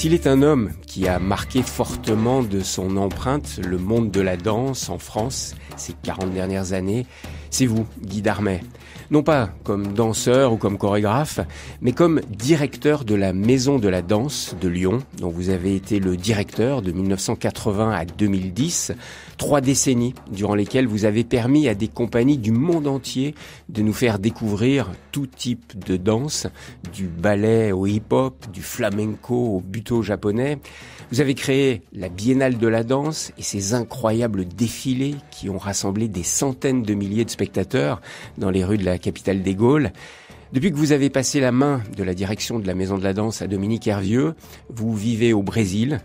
S'il est un homme qui a marqué fortement de son empreinte le monde de la danse en France ces 40 dernières années, c'est vous, Guy Darmet. Non pas comme danseur ou comme chorégraphe, mais comme directeur de la Maison de la Danse de Lyon, dont vous avez été le directeur de 1980 à 2010 trois décennies durant lesquelles vous avez permis à des compagnies du monde entier de nous faire découvrir tout type de danse, du ballet au hip-hop, du flamenco au buto japonais. Vous avez créé la Biennale de la danse et ces incroyables défilés qui ont rassemblé des centaines de milliers de spectateurs dans les rues de la capitale des Gaules. Depuis que vous avez passé la main de la direction de la Maison de la Danse à Dominique Hervieux, vous vivez au Brésil,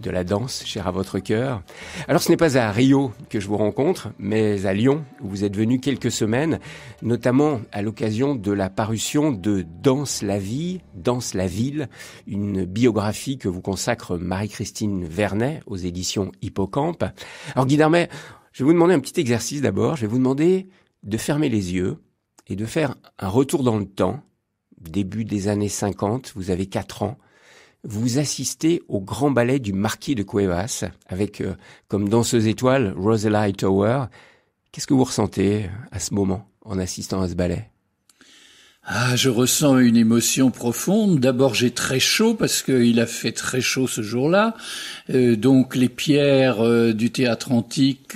de la danse, cher à votre cœur. Alors ce n'est pas à Rio que je vous rencontre, mais à Lyon, où vous êtes venu quelques semaines, notamment à l'occasion de la parution de Danse la vie, Danse la ville, une biographie que vous consacre Marie-Christine Vernet aux éditions Hippocampe. Alors Guy Darmet, je vais vous demander un petit exercice d'abord. Je vais vous demander de fermer les yeux et de faire un retour dans le temps, début des années 50, vous avez 4 ans, vous assistez au grand ballet du marquis de Cuevas, avec euh, comme danseuse étoile Rosalie Tower. Qu'est-ce que vous ressentez euh, à ce moment en assistant à ce ballet ah, je ressens une émotion profonde. D'abord, j'ai très chaud parce qu'il a fait très chaud ce jour-là. Euh, donc, les pierres du théâtre antique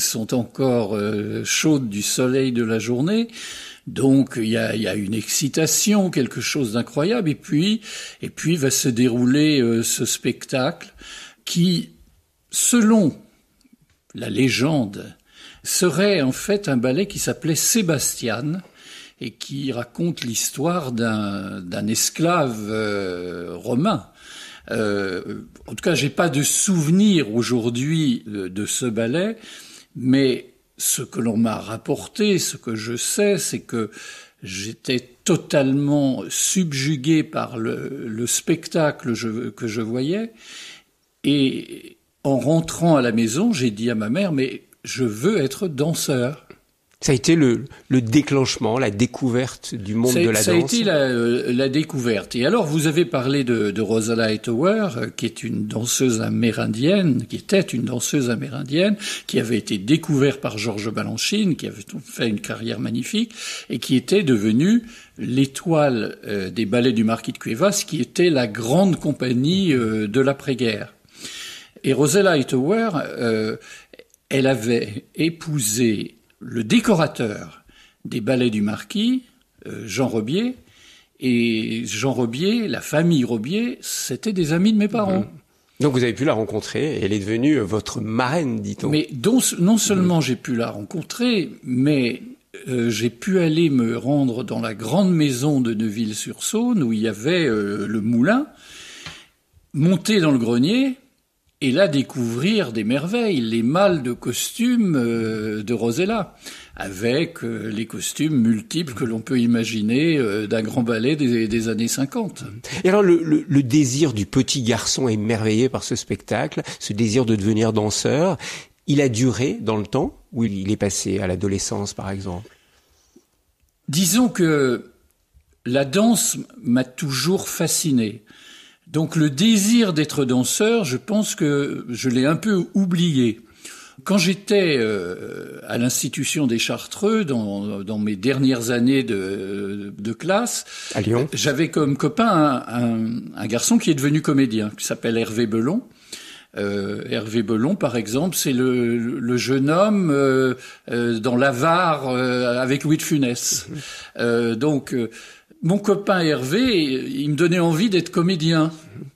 sont encore chaudes du soleil de la journée. Donc il y a, une excitation, quelque chose d'incroyable, et puis, et puis va se dérouler euh, ce spectacle qui, selon la légende, serait en fait un ballet qui s'appelait Sébastien et qui raconte l'histoire d'un esclave euh, romain. Euh, en tout cas, j'ai pas de souvenir aujourd'hui de, ce ballet, mais ce que l'on m'a rapporté, ce que je sais, c'est que j'étais totalement subjugué par le, spectacle que je voyais. Et en rentrant à la maison, j'ai dit à ma mère, mais je veux être danseur. Ça a été le, le, déclenchement, la découverte du monde de la danse. Ça a été la, euh, la, découverte. Et alors, vous avez parlé de, de Rosalie Hightower, euh, qui est une danseuse amérindienne, qui était une danseuse amérindienne, qui avait été découverte par Georges Balanchine, qui avait fait une carrière magnifique, et qui était devenue l'étoile euh, des ballets du Marquis de Cuevas, qui était la grande compagnie de l'après-guerre. Et Rosella Hightower, elle avait épousé le décorateur des ballets du Marquis, euh, Jean Robier, et Jean Robier, la famille Robier, c'était des amis de mes parents. Donc vous avez pu la rencontrer, elle est devenue euh, votre marraine, dit-on. Mais non seulement j'ai pu la rencontrer, mais euh, j'ai pu aller me rendre dans la grande maison de Neuville-sur-Saône où il y avait le moulin, monter dans le grenier, et là découvrir des merveilles, les mâles de costumes euh, de Rosella, avec euh, les costumes multiples que l'on peut imaginer euh, d'un grand ballet des, années 50. Et alors le, désir du petit garçon émerveillé par ce spectacle, ce désir de devenir danseur, il a duré dans le temps où il est passé à l'adolescence par exemple Disons que la danse m'a toujours fasciné. Donc le désir d'être danseur, je pense que je l'ai un peu oublié. Quand j'étais euh, à l'institution des Chartreux, dans, dans mes dernières années de, de classe, à Lyon, j'avais comme copain un, un, garçon qui est devenu comédien, qui s'appelle Hervé Belon. Euh, Hervé Belon, par exemple, c'est le, le, jeune homme euh, euh, dans l'avare avec Louis de Funès. Mhm. donc mon copain Hervé, il me donnait envie d'être comédien.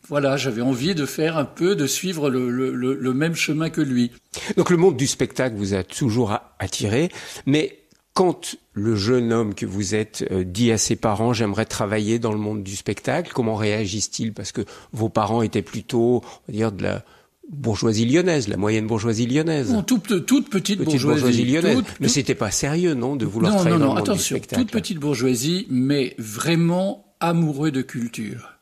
Voilà, j'avais envie de faire un peu, de suivre le, même chemin que lui. Donc le monde du spectacle vous a toujours attiré, mais quand le jeune homme que vous êtes euh, dit à ses parents j'aimerais travailler dans le monde du spectacle, comment réagissent-ils Parce que vos parents étaient plutôt, on va dire, de la, bourgeoisie lyonnaise, la moyenne bourgeoisie lyonnaise. toute petite, bourgeoisie, lyonnaise. mais c'était pas sérieux, non, de vouloir non, non, non, dans Toute petite bourgeoisie, mais vraiment amoureux de culture.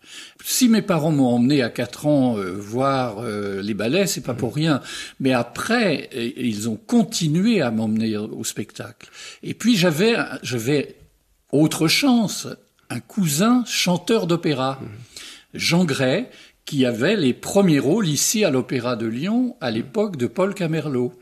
Si mes parents m'ont emmené à quatre ans euh, voir euh, les ballets, c'est pas pour rien. Mais après, eh, ils ont continué à m'emmener au spectacle. Et puis j'avais, j'avais autre chance, un cousin chanteur d'opéra, mmh. Jean Gray, qui avait les premiers rôles ici à l'Opéra de Lyon à l'époque de Paul Camerlot.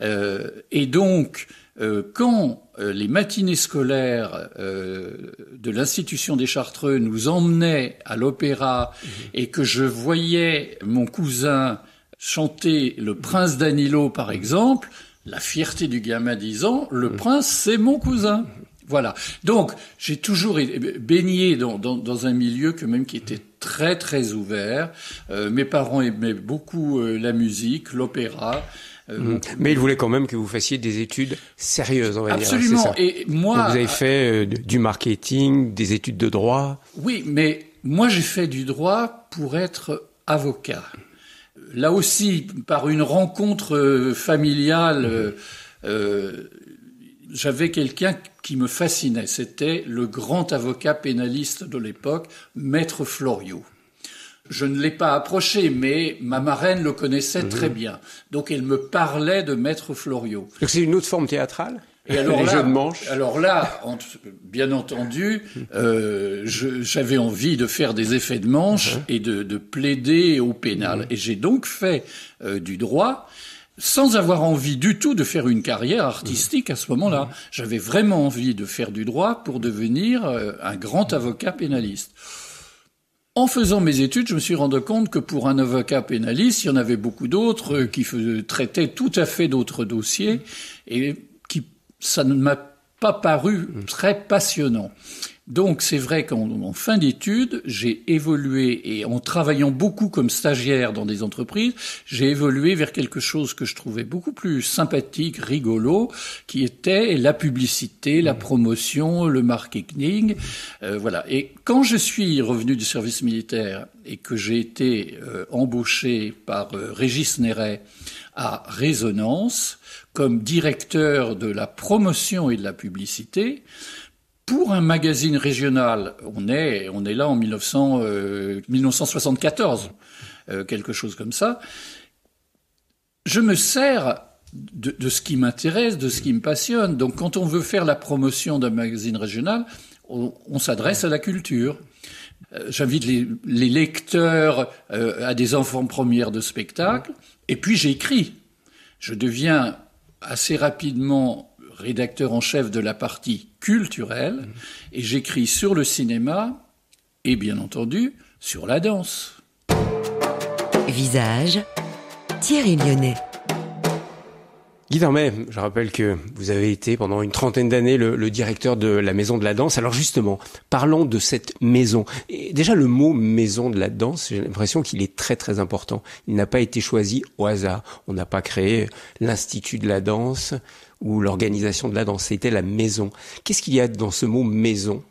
Euh, et donc, euh, quand euh, les matinées scolaires de l'institution des Chartreux nous emmenaient à l'opéra et que je voyais mon cousin chanter Le Prince Danilo, par exemple, la fierté du gamin disant Le prince, c'est mon cousin. Voilà. Donc, j'ai toujours baigné dans, dans, dans, un milieu que même qui était très très ouvert. Euh, mes parents aimaient beaucoup euh, la musique, l'opéra. Euh, mmh. Mais ils voulaient quand même que vous fassiez des études sérieuses, on va absolument. dire. Absolument. Et moi, vous avez fait du marketing, des études de droit. Oui, mais moi j'ai fait du droit pour être avocat. Là aussi, par une rencontre familiale, mmh j'avais quelqu'un qui me fascinait. C'était le grand avocat pénaliste de l'époque, Maître Floriot. Je ne l'ai pas approché, mais ma marraine le connaissait mhm. très bien. Donc elle me parlait de Maître Floriot. c'est une autre forme théâtrale et alors, là, de manche. alors là, bien entendu, euh, j'avais envie de faire des effets de manche mhm. et de, plaider au pénal. Mhm. Et j'ai donc fait euh, du droit sans avoir envie du tout de faire une carrière mmh. artistique à ce moment-là. Mmh. J'avais vraiment envie de faire du droit pour devenir euh, un grand mmh. avocat pénaliste. En faisant mes études, je me suis rendu compte que pour un avocat pénaliste, il y en avait beaucoup d'autres euh, qui traitaient tout à fait d'autres dossiers et qui ça ne m'a pas paru très passionnant. Donc c'est vrai qu'en fin d'études, j'ai évolué et en travaillant beaucoup comme stagiaire dans des entreprises, j'ai évolué vers quelque chose que je trouvais beaucoup plus sympathique, rigolo, qui était la publicité, la mmh. promotion, le marketing, euh, voilà. Et quand je suis revenu du service militaire et que j'ai été euh, embauché par euh, Régis Néret à Résonance comme directeur de la promotion et de la publicité, pour un magazine régional, on est, on est là en 1900, 1974, euh, euh, quelque chose comme ça. Je me sers de, ce qui m'intéresse, de ce qui me passionne. Donc quand on veut faire la promotion d'un magazine régional, on, s'adresse à la culture. Euh, j'invite les, les, lecteurs à des enfants premières de spectacle. Et puis j'écris. Je deviens assez rapidement rédacteur en chef de la partie culturelle, mm. et j'écris sur le cinéma et bien entendu sur la danse. Visage, Thierry Lyonnais. Guy je rappelle que vous avez été pendant une trentaine d'années le, directeur de la Maison de la Danse. Alors justement, parlons de cette maison. déjà le mot Maison de la Danse, j'ai l'impression qu'il est très très important. Il n'a pas été choisi au hasard. On n'a pas créé l'Institut de la Danse, ou l'organisation de la danse. était la maison. Qu'est-ce qu'il y a dans ce mot maison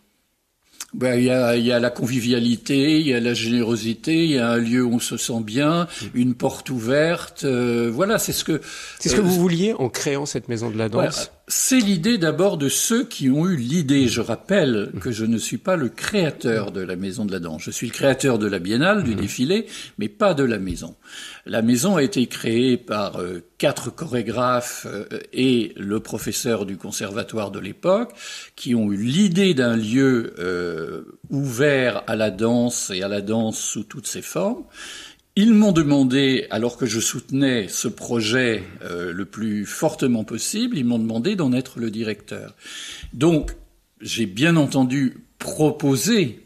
ben, il, y a, la convivialité, il y a la générosité, il y a un lieu où on se sent bien, hmm. une porte ouverte. Euh, voilà, c'est ce que. C'est ce que euh, vous vouliez en créant cette maison de la danse. C'est l'idée d'abord de ceux qui ont eu l'idée. Je rappelle hmm. que je ne suis pas le créateur de la Maison de la Danse. Je suis le créateur de la Biennale, du hmm. défilé, mais pas de la Maison. La maison a été créée par euh, quatre chorégraphes euh, et le professeur du conservatoire de l'époque, qui ont eu l'idée d'un lieu euh, ouvert à la danse et à la danse sous toutes ses formes. Ils m'ont demandé, alors que je soutenais ce projet le plus fortement possible, ils m'ont demandé d'en être le directeur. Donc, j'ai bien entendu proposé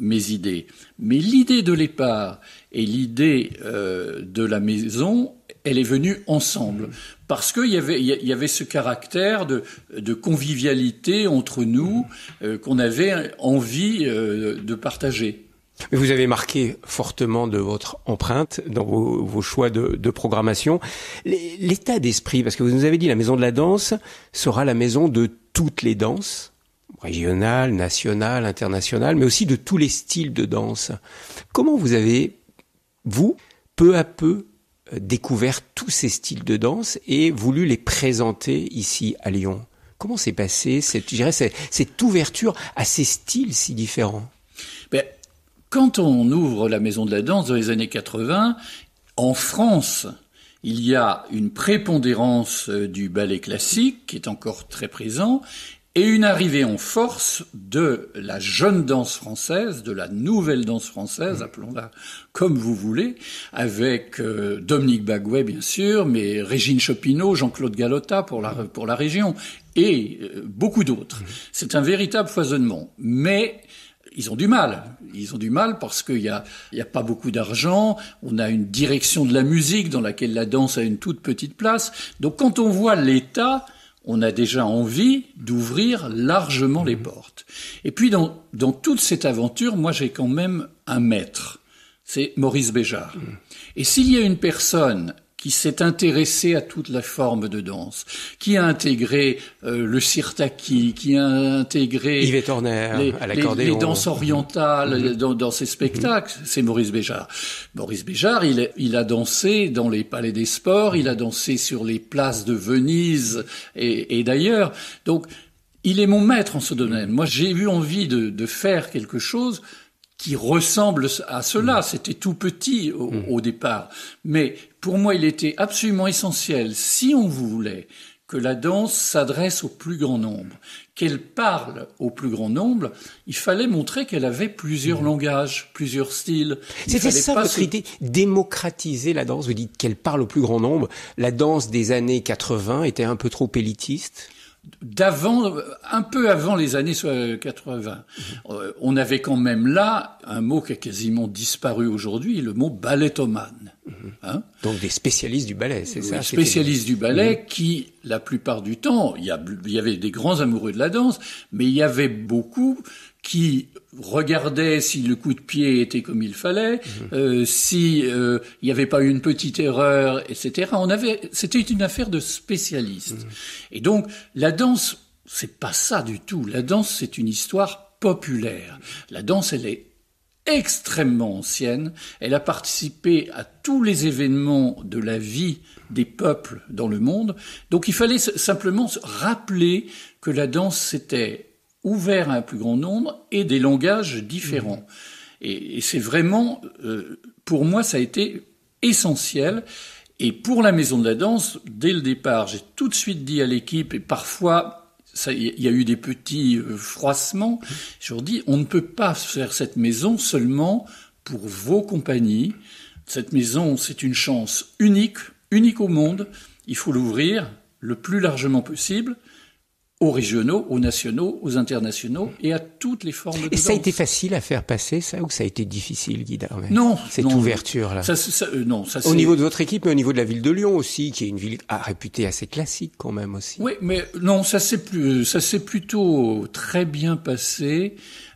mes idées. Mais l'idée de l'épargne et l'idée euh, de la maison, elle est venue ensemble. Parce qu'il y avait, y avait ce caractère de, convivialité entre nous euh, qu'on avait envie euh, de partager. vous avez marqué fortement de votre empreinte dans vos, choix de, de programmation. L'état d'esprit, parce que vous nous avez dit la maison de la danse sera la maison de toutes les danses régional nationale, internationale, mais aussi de tous les styles de danse. Comment vous avez, vous, peu à peu, euh, découvert tous ces styles de danse et voulu les présenter ici à Lyon Comment s'est passée cette, ouverture à ces styles si différents ben, Quand on ouvre la Maison de la Danse dans les années 80, en France, il y a une prépondérance euh, du ballet classique qui est encore très présent et une arrivée en force de la jeune danse française, de la nouvelle danse française, mm. appelons-la comme vous voulez, avec euh, Dominique Bagouet bien sûr, mais Régine Chopineau, Jean-Claude Galotta pour la, mm. pour la région, et euh, beaucoup d'autres. Mm. C'est un véritable foisonnement. Mais ils ont du mal. Ils ont du mal parce qu'il n'y a pas beaucoup d'argent. On a une direction de la musique dans laquelle la danse a une toute petite place. Donc quand on voit l'État on a déjà envie d'ouvrir largement les mhm. portes. Et puis dans, toute cette aventure, moi j'ai quand même un maître, c'est Maurice Béjart. Mhm. Et s'il y a une personne qui s'est intéressé à toute la forme de danse, qui a intégré euh, le sirtaki, qui a intégré Yves les, à danses orientales mm-hmm. dans, ses spectacles, mm-hmm. c'est Maurice Béjart. Maurice Béjart, il, a dansé dans les palais des sports, il a dansé sur les places de Venise et, et d'ailleurs. Donc, il est mon maître en ce domaine. Moi, j'ai eu envie de, de faire quelque chose qui ressemble à cela. Mm-hmm. C'était tout petit au, au, départ, mais pour moi, il était absolument essentiel, si on voulait que la danse s'adresse au plus grand nombre, qu'elle parle au plus grand nombre, il fallait montrer qu'elle avait plusieurs mmh. langages, plusieurs styles. C'était ça votre idée, démocratiser la danse. Vous dites qu'elle parle au plus grand nombre. La danse des années 80 était un peu trop élitiste d'avant, euh, un peu avant les années 80. Euh, euh, on avait quand même là un mot qui a quasiment disparu aujourd'hui, le mot balletomanes. Hein Donc des spécialistes du ballet, c'est ça Spécialistes du ballet mm-hmm. qui, la plupart du temps, il y avait des grands amoureux de la danse, mais il y avait beaucoup qui regardait si le coup de pied était comme il fallait, mhm. euh, si euh, il n'y avait pas eu une petite erreur, etc. On avait, c'était une affaire de spécialistes. Mhm. Et donc la danse, c'est pas ça du tout. La danse, c'est une histoire populaire. La danse, elle est extrêmement ancienne. Elle a participé à tous les événements de la vie des peuples dans le monde. Donc il fallait simplement rappeler que la danse, c'était ouvert à un plus grand nombre et des langages différents. Mmh. Et, et c'est vraiment, euh, pour moi, ça a été essentiel. Et pour la Maison de la Danse, dès le départ, j'ai tout de suite dit à l'équipe, et parfois il y a eu des petits euh, froissements. Je leur dis, on ne peut pas faire cette maison seulement pour vos compagnies. Cette maison, c'est une chance unique, unique au monde. Il faut l'ouvrir le plus largement possible aux régionaux, aux nationaux, aux internationaux et à toutes les formes de Et ça a été facile à faire passer, ça, ou ça a été difficile, Guy Non. Cette ouverture-là. Euh, non, au niveau de votre équipe, mais au niveau de la ville de Lyon aussi, qui est une ville à ah, réputée assez classique quand même aussi. Oui, mais non, ça s'est plus, ça s'est plutôt très bien passé.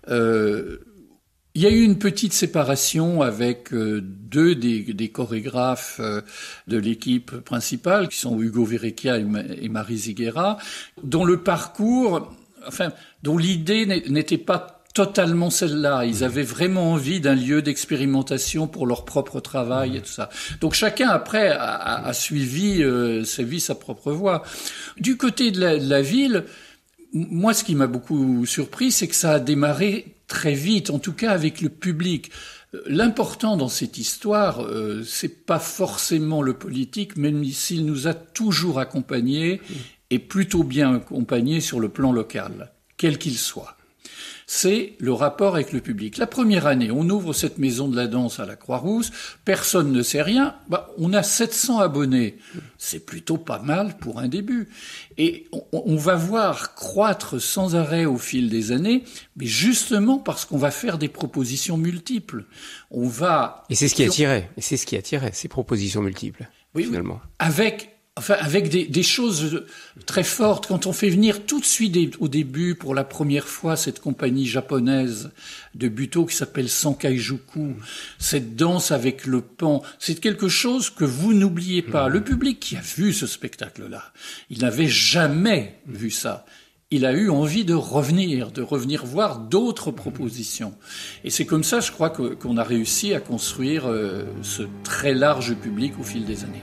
Euh, il y a eu une petite séparation avec euh, deux des, chorégraphes euh, de l'équipe principale, qui sont Hugo Verrecchia et Marie Ziguera, dont le parcours, enfin, dont l'idée n'était pas totalement celle-là. Ils avaient vraiment envie d'un lieu d'expérimentation pour leur propre travail et tout ça. Donc chacun après a, suivi, euh, vie sa propre voie. Du côté de la ville, moi, ce qui m'a beaucoup surpris, c'est que ça a démarré très vite, en tout cas avec le public. Euh, l'important dans cette histoire, euh, c'est pas forcément le politique, même s'il nous a toujours accompagnés et plutôt bien accompagnés sur le plan local, quel qu'il soit c'est le rapport avec le public. La première année, on ouvre cette maison de la danse à la Croix-Rousse, personne ne sait rien, bah, on a 700 abonnés. C'est plutôt pas mal pour un début. Et on, va voir croître sans arrêt au fil des années, mais justement parce qu'on va faire des propositions multiples. On va... Et c'est ce qui attirait, c'est ce qui attirait, ces propositions multiples, finalement. Avec enfin avec des, choses très fortes. Quand on fait venir tout de suite au début pour la première fois cette compagnie japonaise de Buto qui s'appelle Sankaijuku, cette danse avec le pan, c'est quelque chose que vous n'oubliez pas. Hmm. Le public qui a vu ce spectacle-là, il n'avait jamais vu ça il a eu envie de revenir, de revenir voir d'autres hmm. propositions. Et c'est comme ça, je crois, qu'on a réussi à construire euh, ce très large public au fil des années.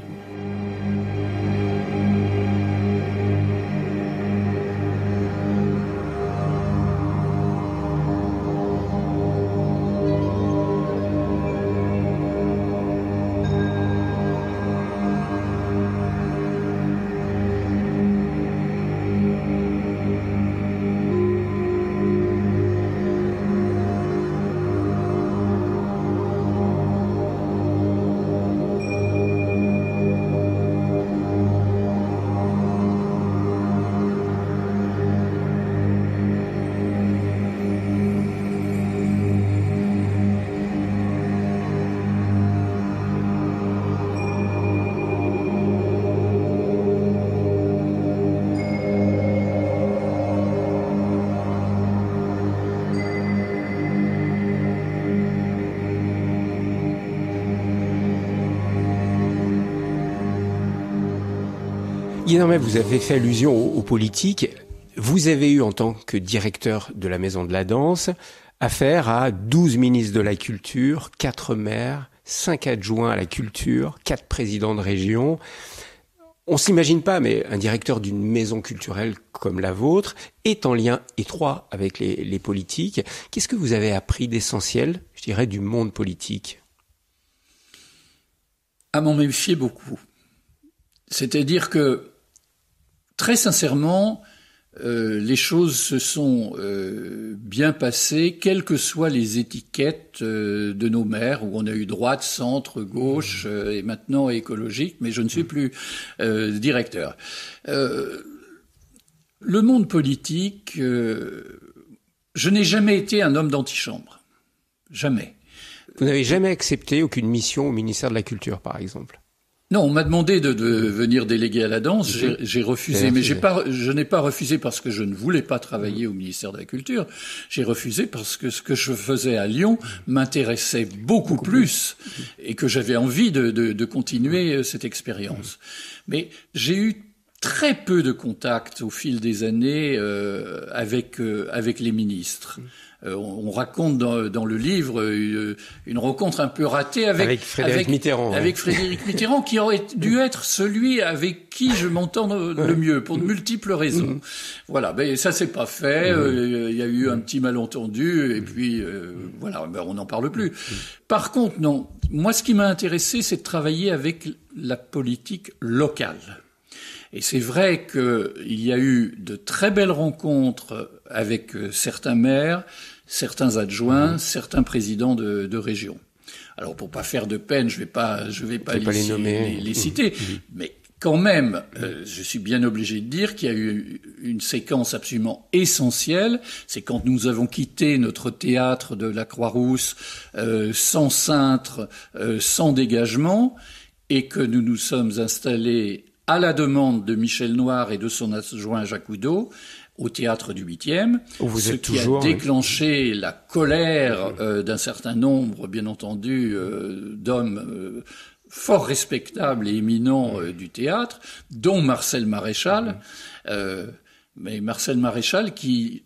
vous avez fait allusion aux, politiques. Vous avez eu, en tant que directeur de la Maison de la Danse, affaire à 12 ministres de la Culture, 4 maires, 5 adjoints à la Culture, 4 présidents de région. On s'imagine pas, mais un directeur d'une maison culturelle comme la vôtre est en lien étroit avec les, les politiques. Qu'est-ce que vous avez appris d'essentiel, je dirais, du monde politique À m'en méfier beaucoup. C'est-à-dire que très sincèrement, euh, les choses se sont euh, bien passées, quelles que soient les étiquettes euh, de nos maires, où on a eu droite, centre, gauche, mmh. et maintenant écologique, mais je ne suis mmh. plus directeur. le monde politique, je n'ai jamais été un homme d'antichambre. Jamais. Vous n'avez jamais accepté aucune mission au ministère de la Culture, par exemple non, on m'a demandé de, venir déléguer à la danse. J'ai refusé, mais je n'ai pas refusé parce que je ne voulais pas travailler au ministère de la Culture. J'ai refusé parce que ce que je faisais à Lyon m'intéressait beaucoup, plus, et que j'avais envie de, continuer euh, cette expérience. Mais j'ai eu très peu de contacts au fil des années euh, euh, avec les ministres. Euh, on, raconte dans, le livre euh, une rencontre un peu ratée avec, avec Frédéric Mitterrand. Hein. Frédéric Mitterrand, qui aurait dû être celui avec qui je m'entends le mieux, pour de multiples raisons. Mm-hmm. Voilà, mais ben, ça s'est pas fait, mm-hmm. euh, il y a eu un mm-hmm. petit malentendu, et puis voilà, ben, on n'en parle plus. Par contre, non, moi ce qui m'a intéressé, c'est de travailler avec la politique locale. Et c'est vrai qu'il y a eu de très belles rencontres avec certains maires, certains adjoints, mhm. certains présidents de, de région. Alors pour pas faire de peine, je vais pas, je vais pas, les, mhm. citer, mhm. mais quand même, euh, je suis bien obligé de dire qu'il y a eu une séquence absolument essentielle. C'est quand nous avons quitté notre théâtre de la Croix-Rousse euh, sans cintre, euh, sans dégagement, et que nous nous sommes installés à la demande de Michel Noir et de son adjoint Jacques Oudot, au théâtre du 8e, vous ce qui toujours, a déclenché la colère euh, d'un certain nombre, bien entendu, euh, d'hommes euh, fort respectables et éminents du théâtre, dont Marcel Maréchal. Mm-hmm. mais Marcel Maréchal qui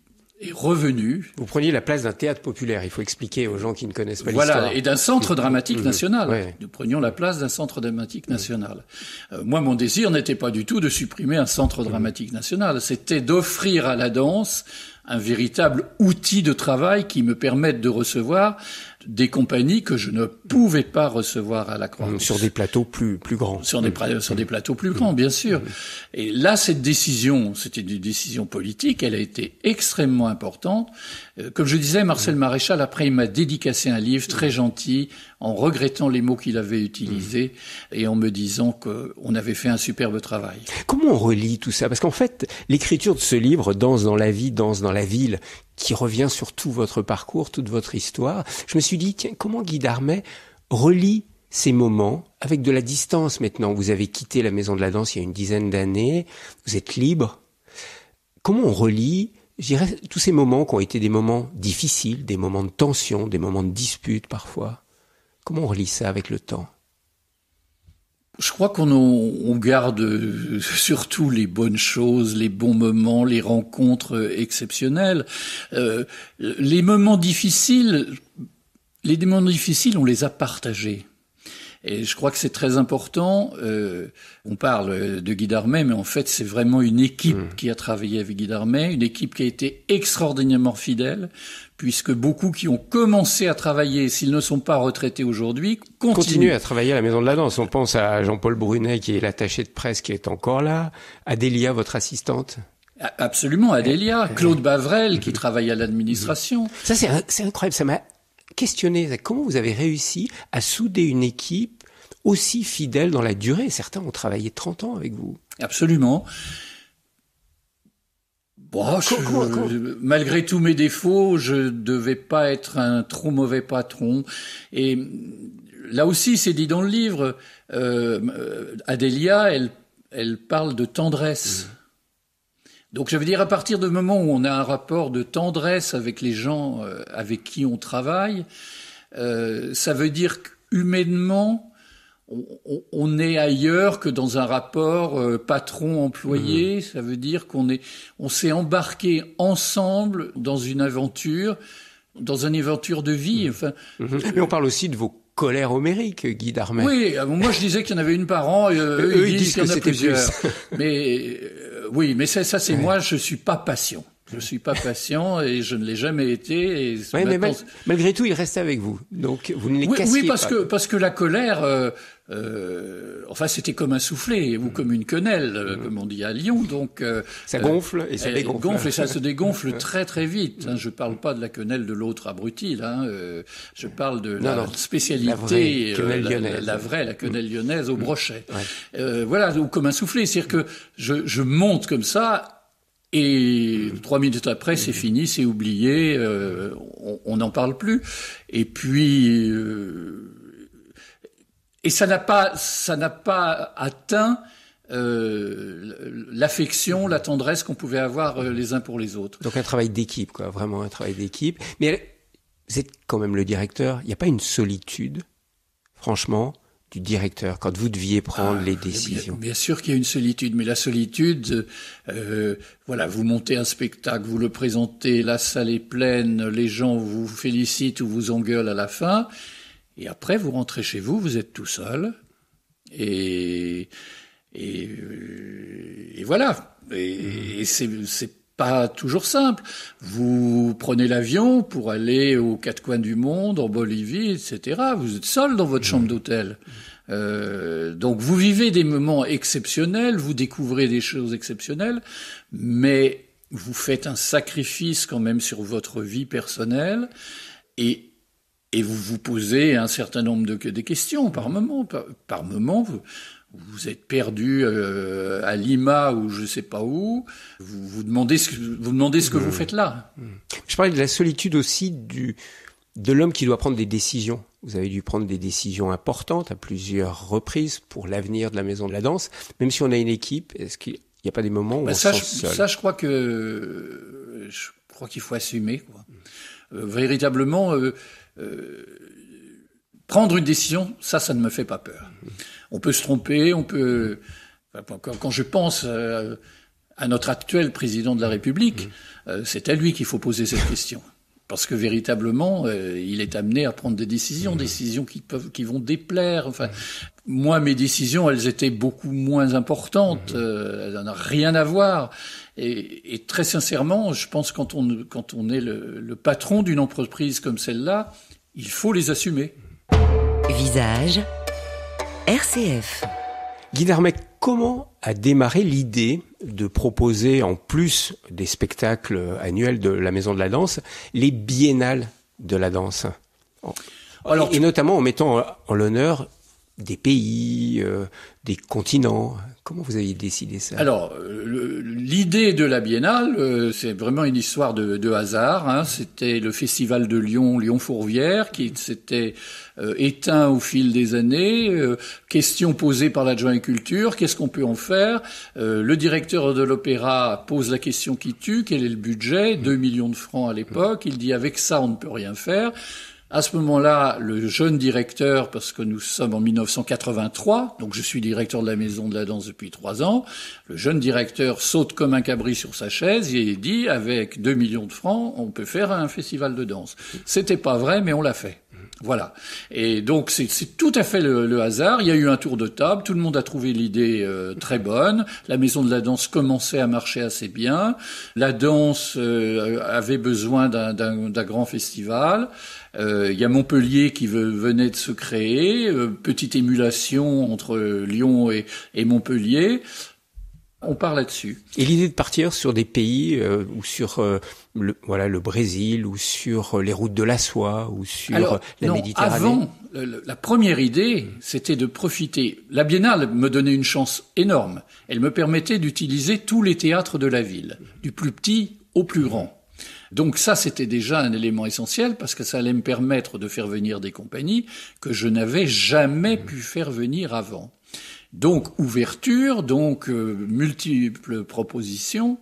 revenu. Vous preniez la place d'un théâtre populaire, il faut expliquer aux gens qui ne connaissent pas l'histoire. Voilà, et d'un centre mmh. dramatique mmh. national. Nous prenions la place d'un centre dramatique mmh. national. Euh, moi, mon désir n'était pas du tout de supprimer un centre dramatique national, c'était d'offrir à la danse un véritable outil de travail qui me permette de recevoir des compagnies que je ne pouvais pas recevoir à la croix Sur des plateaux plus, plus grands. Sur des, sur des mmh. plateaux plus grands, bien sûr. Mmh. Et là, cette décision, c'était une décision politique, elle a été extrêmement importante. Euh, comme je disais, Marcel mmh. Maréchal, après, il m'a dédicacé un livre très gentil, en regrettant les mots qu'il avait utilisés et en me disant qu'on avait fait un superbe travail. Comment on relit tout ça Parce qu'en fait, l'écriture de ce livre, Danse dans la vie, danse dans la ville, qui revient sur tout votre parcours, toute votre histoire. Je me suis dit, tiens, comment Guy Darmet relie ces moments avec de la distance maintenant Vous avez quitté la Maison de la Danse il y a une dizaine d'années, vous êtes libre. Comment on relie je tous ces moments qui ont été des moments difficiles, des moments de tension, des moments de dispute parfois, comment on relie ça avec le temps je crois qu'on on garde euh, surtout les bonnes choses, les bons moments, les rencontres euh, exceptionnelles. Euh, les moments difficiles, les moments difficiles, on les a partagés. Et je crois que c'est très important. Euh, on parle de Guy Darmet, mais en fait, c'est vraiment une équipe hmm. qui a travaillé avec Guy Darmet, une équipe qui a été extraordinairement fidèle, puisque beaucoup qui ont commencé à travailler, s'ils ne sont pas retraités aujourd'hui, continuent. à travailler à la Maison de la Danse. On pense à Jean-Paul Brunet, qui est l'attaché de presse, qui est encore là, Adélia, votre assistante. Absolument, Adélia, eh, eh, Claude eh. Bavrel qui mm-hmm. travaille à l'administration. Ça c'est incroyable, ça m'a questionner comment vous avez réussi à souder une équipe aussi fidèle dans la durée. Certains ont travaillé 30 ans avec vous. Absolument. Ah, malgré tous mes défauts, je devais pas être un trop mauvais patron. Et là aussi, c'est dit dans le livre. Euh, euh, Adélia, elle, elle parle de tendresse. Mmh. Donc je veux dire, à partir du moment où on a un rapport de tendresse avec les gens euh, avec qui on travaille, euh, ça veut dire qu'humainement, on, on, est ailleurs que dans un rapport euh, patron-employé. Mmh. Ça veut dire qu'on est, on s'est embarqué ensemble dans une aventure, dans une aventure de vie. Mmh. Enfin, Mais mmh. euh, on parle aussi de vos colères homériques, Guy Darmet. Oui, moi je disais qu'il y en avait une par an, et eux, ils, disent, qu'il y en a plusieurs. mais euh, oui, mais ça, ça c'est moi, je suis pas patient. Je suis pas patient et je ne l'ai jamais été. mais malgré tout, il restait avec vous. Donc, vous ne les oui, parce que parce que la colère, euh, euh, enfin, c'était comme un soufflet ou mm. comme une quenelle, euh, mm. comme on dit à Lyon. Donc euh, ça gonfle et ça dégonfle. et ça se dégonfle très très vite. Hein. Je parle pas de la quenelle de l'autre abruti là. Hein, je parle de la spécialité, la vraie, La, quenelle mm. lyonnaise au brochet. voilà, ou comme un soufflet, c'est-à-dire que je, monte comme ça et trois minutes après, c'est fini, c'est oublié, on n'en parle plus. Et puis, et ça n'a pas, ça n'a pas atteint euh, l'affection, la tendresse qu'on pouvait avoir euh, les uns pour les autres. Donc un travail d'équipe, quoi, vraiment un travail d'équipe. Mais vous êtes quand même le directeur. Il n'y a pas une solitude, franchement, du directeur quand vous deviez prendre les ah, décisions. Bien, sûr qu'il y a une solitude, mais la solitude, euh, voilà, vous montez un spectacle, vous le présentez, la salle est pleine, les gens vous félicitent ou vous engueulent à la fin. Et après, vous rentrez chez vous, vous êtes tout seul. Et, et, euh, et voilà. Et, c'est c'est pas toujours simple. Vous prenez l'avion pour aller aux quatre coins du monde, en Bolivie, etc. Vous êtes seul dans votre chambre d'hôtel. Euh, donc vous vivez des moments exceptionnels, vous découvrez des choses exceptionnelles, mais vous faites un sacrifice quand même sur votre vie personnelle. Et et vous vous posez un certain nombre de, questions par moment. Par, moment, vous, vous êtes perdu euh, à Lima ou je ne sais pas où. Vous vous demandez ce, vous demandez ce que vous hmm. faites là. Je parlais de la solitude aussi du, de l'homme qui doit prendre des décisions. Vous avez dû prendre des décisions importantes à plusieurs reprises pour l'avenir de la maison de la danse. Même si on a une équipe, est-ce qu'il n'y a pas des moments où bah, on ça, se sent je, seul Ça, je crois que je crois qu'il faut assumer. Euh, véritablement, euh, euh, prendre une décision, ça, ça ne me fait pas peur. On peut se tromper, on peut. Quand je pense euh, à notre actuel président de la République, euh, c'est à lui qu'il faut poser cette question parce que véritablement, euh, il est amené à prendre des décisions, mmh. décisions qui peuvent, qui vont déplaire. Enfin, moi, mes décisions, elles étaient beaucoup moins importantes. Mmh. elles n'ont rien à voir. Et, et, très sincèrement, je pense quand on quand on est le, le patron d'une entreprise comme celle-là, il faut les assumer. Visage RCF. Guilherme, comment a démarré l'idée de proposer, en plus des spectacles annuels de la Maison de la Danse, les biennales de la danse et notamment en mettant en l'honneur des pays, euh, des continents Comment vous avez décidé ça Alors, euh, l'idée de la Biennale, euh, c'est vraiment une histoire de, de hasard. Hein. C'était le festival de Lyon, Lyon-Fourvière, qui s'était éteint au fil des années. question posée par l'adjoint culture, qu'est-ce qu'on peut en faire Le directeur de l'opéra pose la question qui tue, quel est le budget 2 mmh. millions de francs à l'époque. Il dit, avec ça, on ne peut rien faire. À ce moment-là, le jeune directeur, parce que nous sommes en 1983, donc je suis directeur de la Maison de la Danse depuis trois ans, le jeune directeur saute comme un cabri sur sa chaise et dit, avec 2 millions de francs, on peut faire un festival de danse. C'était pas vrai, mais on l'a fait. Voilà. Et donc c'est tout à fait le, hasard. Il y a eu un tour de table, tout le monde a trouvé l'idée euh, très bonne. La maison de la danse commençait à marcher assez bien. La danse euh, avait besoin d'un grand festival. Euh, il y a Montpellier qui venait de se créer, petite émulation entre Lyon et Montpellier on part là-dessus. Et l'idée de partir sur des pays euh, ou sur euh, le, voilà le Brésil ou sur euh, les routes de la soie ou sur la Méditerranée. Avant, la première idée, c'était de profiter. La Biennale me donnait une chance énorme. Elle me permettait d'utiliser tous les théâtres de la ville, du plus petit au plus grand. Donc ça, c'était déjà un élément essentiel parce que ça allait me permettre de faire venir des compagnies que je n'avais jamais pu faire venir avant. Donc ouverture, donc euh, multiples propositions.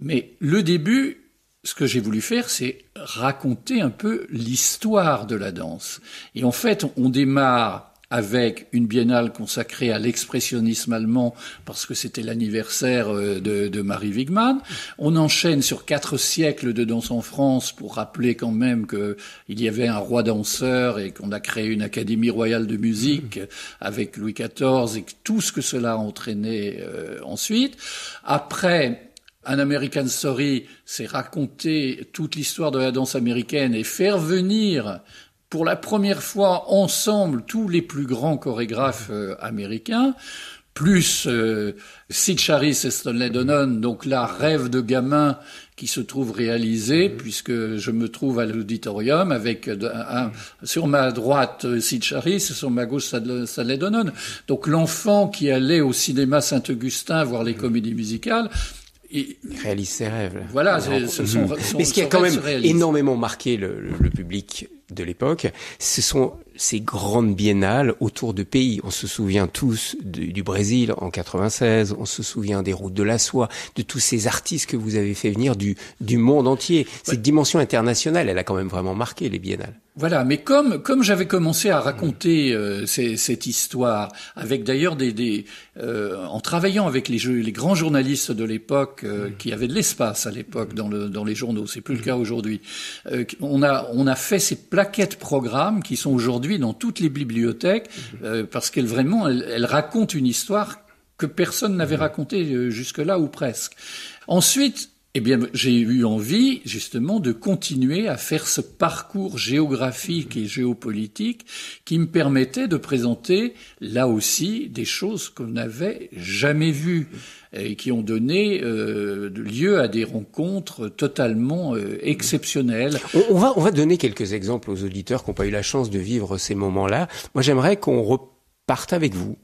Mais le début, ce que j'ai voulu faire, c'est raconter un peu l'histoire de la danse. Et en fait, on démarre avec une biennale consacrée à l'expressionnisme allemand parce que c'était l'anniversaire euh, de, de, Marie Wigman. On enchaîne sur quatre siècles de danse en France pour rappeler quand même qu'il y avait un roi danseur et qu'on a créé une académie royale de musique avec Louis XIV et tout ce que cela a entraîné euh, ensuite. Après, un American Story, c'est raconter toute l'histoire de la danse américaine et faire venir pour la première fois ensemble tous les plus grands chorégraphes euh, américains, plus euh, Sid Charis et Stanley Donen, donc la rêve de gamin qui se trouve réalisé, mm. puisque je me trouve à l'auditorium avec euh, sur ma droite Sid Charis sur ma gauche Stanley Donen. Donc l'enfant qui allait au cinéma Saint-Augustin voir les mm. comédies musicales, il réalise ses rêves. Voilà, mm-hmm. Mais ce qui a quand même énormément marqué le public de l'époque, ce sont ces grandes biennales autour de pays. On se souvient tous du, Brésil en 96, on se souvient des routes de la soie, de tous ces artistes que vous avez fait venir du, du monde entier. Cette dimension internationale, elle a quand même vraiment marqué les biennales. Voilà, mais comme comme j'avais commencé à raconter euh, ces, cette histoire, avec d'ailleurs des, des euh, en travaillant avec les, jeux, les grands journalistes de l'époque euh, mm. qui avaient de l'espace à l'époque dans, le, dans les journaux, c'est plus le mm. cas aujourd'hui. on a on a fait ces plaquettes programmes qui sont aujourd'hui dans toutes les bibliothèques, euh, parce qu'elle vraiment, elle raconte une histoire que personne n'avait mmh. racontée euh, jusque-là ou presque. Ensuite, eh bien, j'ai eu envie justement de continuer à faire ce parcours géographique et géopolitique qui me permettait de présenter là aussi des choses qu'on n'avait jamais vues et qui ont donné euh, lieu à des rencontres totalement euh, exceptionnelles. On va, on va donner quelques exemples aux auditeurs qui n'ont pas eu la chance de vivre ces moments-là. Moi, j'aimerais qu'on reparte avec vous,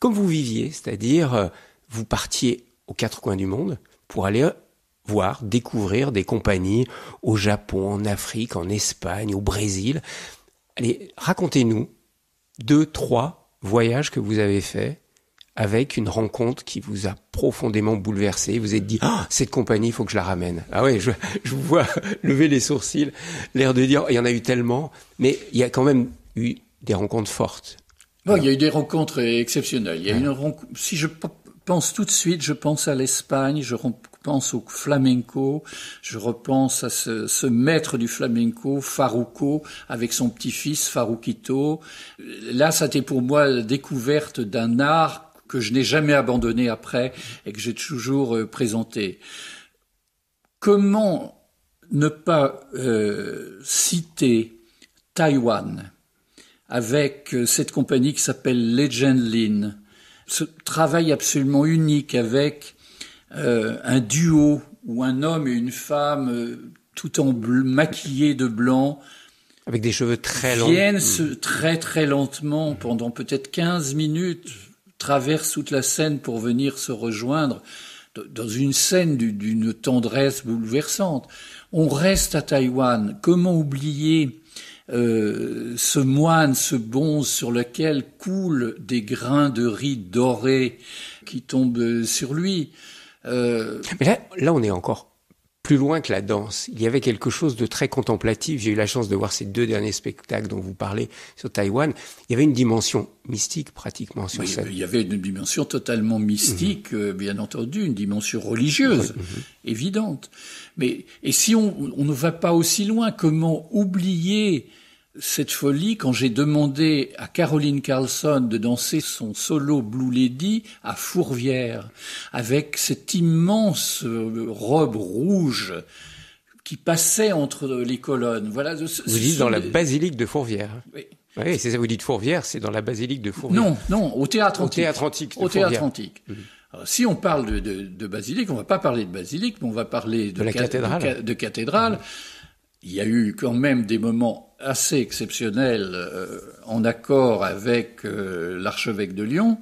comme vous viviez, c'est-à-dire euh, vous partiez aux quatre coins du monde pour aller voir, découvrir des compagnies au Japon, en Afrique, en Espagne, au Brésil. Allez, racontez-nous deux, trois voyages que vous avez faits avec une rencontre qui vous a profondément bouleversé. Vous êtes dit, ah, cette compagnie, il faut que je la ramène. Ah ouais, je, vous vois lever les sourcils, l'air de dire, il y en a eu tellement, mais il y a quand même eu des rencontres fortes. Bon, il y a eu des rencontres exceptionnelles. Il y a une si je pense tout de suite, je pense à l'Espagne, je pense au flamenco, je repense à ce, maître du flamenco, Faruko, avec son petit-fils Faruquito. Là, ça a été pour moi la découverte d'un art que je n'ai jamais abandonné après et que j'ai toujours euh, présenté. Comment ne pas euh, citer Taïwan avec euh, cette compagnie qui s'appelle Legend Lin, ce travail absolument unique avec euh, un duo où un homme et une femme, euh, tout en maquillés de blanc, avec des cheveux très longs, viennent mm. se, très très lentement pendant peut-être 15 minutes, traversent toute la scène pour venir se rejoindre dans une scène d'une tendresse bouleversante. On reste à Taïwan. Comment oublier euh, ce moine, ce bonze sur lequel coulent des grains de riz dorés qui tombent sur lui euh, Mais là, on est encore plus loin que la danse. Il y avait quelque chose de très contemplatif. J'ai eu la chance de voir ces deux derniers spectacles dont vous parlez sur Taïwan. Il y avait une dimension mystique pratiquement sur scène. Il y avait une dimension totalement mystique, mhm. euh, bien entendu, une dimension religieuse, mhm. évidente. Mais et si on, on ne va pas aussi loin, comment oublier cette folie, quand j'ai demandé à Caroline Carlson de danser son solo Blue Lady à Fourvière, avec cette immense euh, robe rouge qui passait entre les colonnes. Voilà. Vous dites dans la basilique de Fourvière. Oui. Oui, c'est ça, vous dites Fourvière, c'est dans la basilique de Fourvière. Non, non, au théâtre antique. Au théâtre antique. Mhm. si on parle de, basilique, on va pas parler de basilique, mais on va parler de, la cathédrale. Il y a eu quand même des moments assez exceptionnel euh, en accord avec euh, l'archevêque de Lyon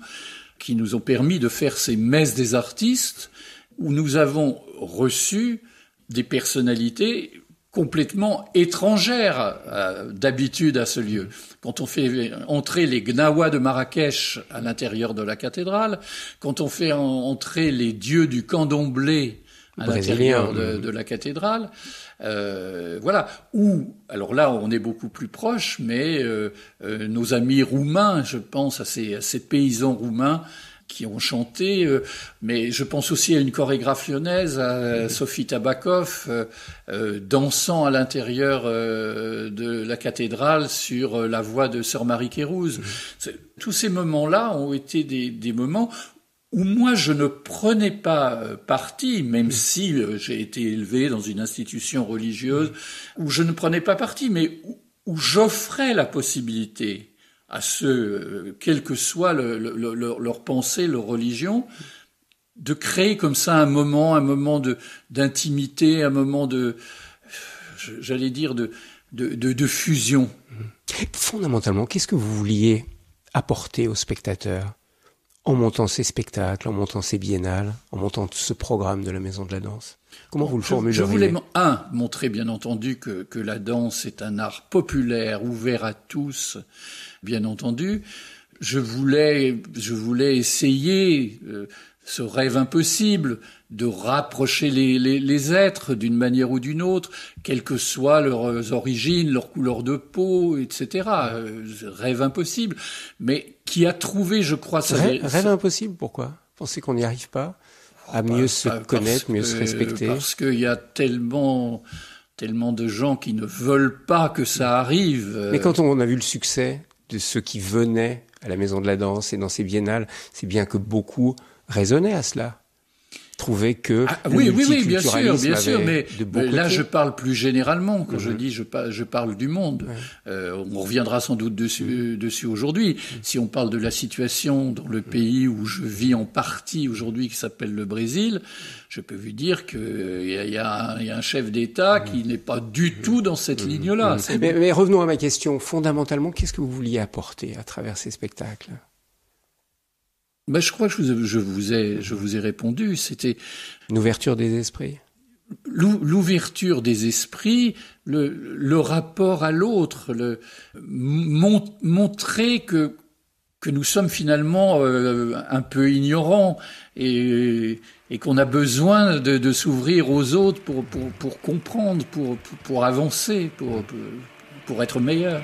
qui nous ont permis de faire ces messes des artistes où nous avons reçu des personnalités complètement étrangères euh, d'habitude à ce lieu. Quand on fait entrer les Gnawa de Marrakech à l'intérieur de la cathédrale, quand on fait entrer les dieux du candomblé à l'intérieur de, la cathédrale, euh, voilà. Ou, alors là, on est beaucoup plus proche, mais euh, euh, nos amis roumains, je pense à ces, paysans roumains qui ont chanté, mais je pense aussi à une chorégraphe lyonnaise, à Sophie Tabakov, dansant à l'intérieur de la cathédrale sur la voix de Sœur Marie Kérouz. Mmh. Tous ces moments-là ont été des, des moments où moi je ne prenais pas euh, parti, même mm. si euh, j'ai été élevé dans une institution religieuse, mm. où je ne prenais pas parti, mais où, j'offrais la possibilité à ceux, euh, quelle que soit leur, pensée, leur religion, de créer comme ça un moment, un moment de d'intimité, un moment de, j'allais dire de de, de fusion. Mm. Fondamentalement, qu'est-ce que vous vouliez apporter aux spectateurs en montant ces spectacles, en montant ces biennales, en montant ce programme de la Maison de la Danse Comment vous le formulez Je voulais, un, montrer bien entendu que, que, la danse est un art populaire, ouvert à tous, bien entendu. Je voulais, je voulais essayer... Euh, ce rêve impossible de rapprocher les, les, êtres d'une manière ou d'une autre, quelles que soient leurs origines, leur couleur de peau, etc. Euh, rêve impossible, mais qui a trouvé, je crois, sa... rêve, rêve impossible. Pourquoi Pensez qu'on n'y arrive pas à ah bah, mieux se connaître, mieux se respecter. Parce qu'il y a tellement tellement de gens qui ne veulent pas que ça arrive. Mais quand on a vu le succès de ceux qui venaient à la Maison de la Danse et dans ces biennales, c'est bien que beaucoup raisonner à cela. Trouver que. Ah, oui, oui, oui, bien sûr, bien sûr, mais là, je parle plus généralement. Quand je mhm. dis je, parle, je parle du monde, euh, on reviendra sans doute dessus, mhm. dessus aujourd'hui. Si on parle de la situation dans le mhm. pays où je vis en partie aujourd'hui, qui s'appelle le Brésil, je peux vous dire qu'il euh, y, a un chef d'État qui n'est pas du tout dans cette ligne-là. mais revenons à ma question. Fondamentalement, qu'est-ce que vous vouliez apporter à travers ces spectacles bah, je crois que je vous, ai, je vous ai répondu. C'était. L'ouverture des esprits. L'ouverture des esprits, le, rapport à l'autre, le, montrer que, que nous sommes finalement euh, un peu ignorants et, et qu'on a besoin de, s'ouvrir aux autres pour, pour, pour comprendre, pour, pour, avancer, pour, pour, pour être meilleur.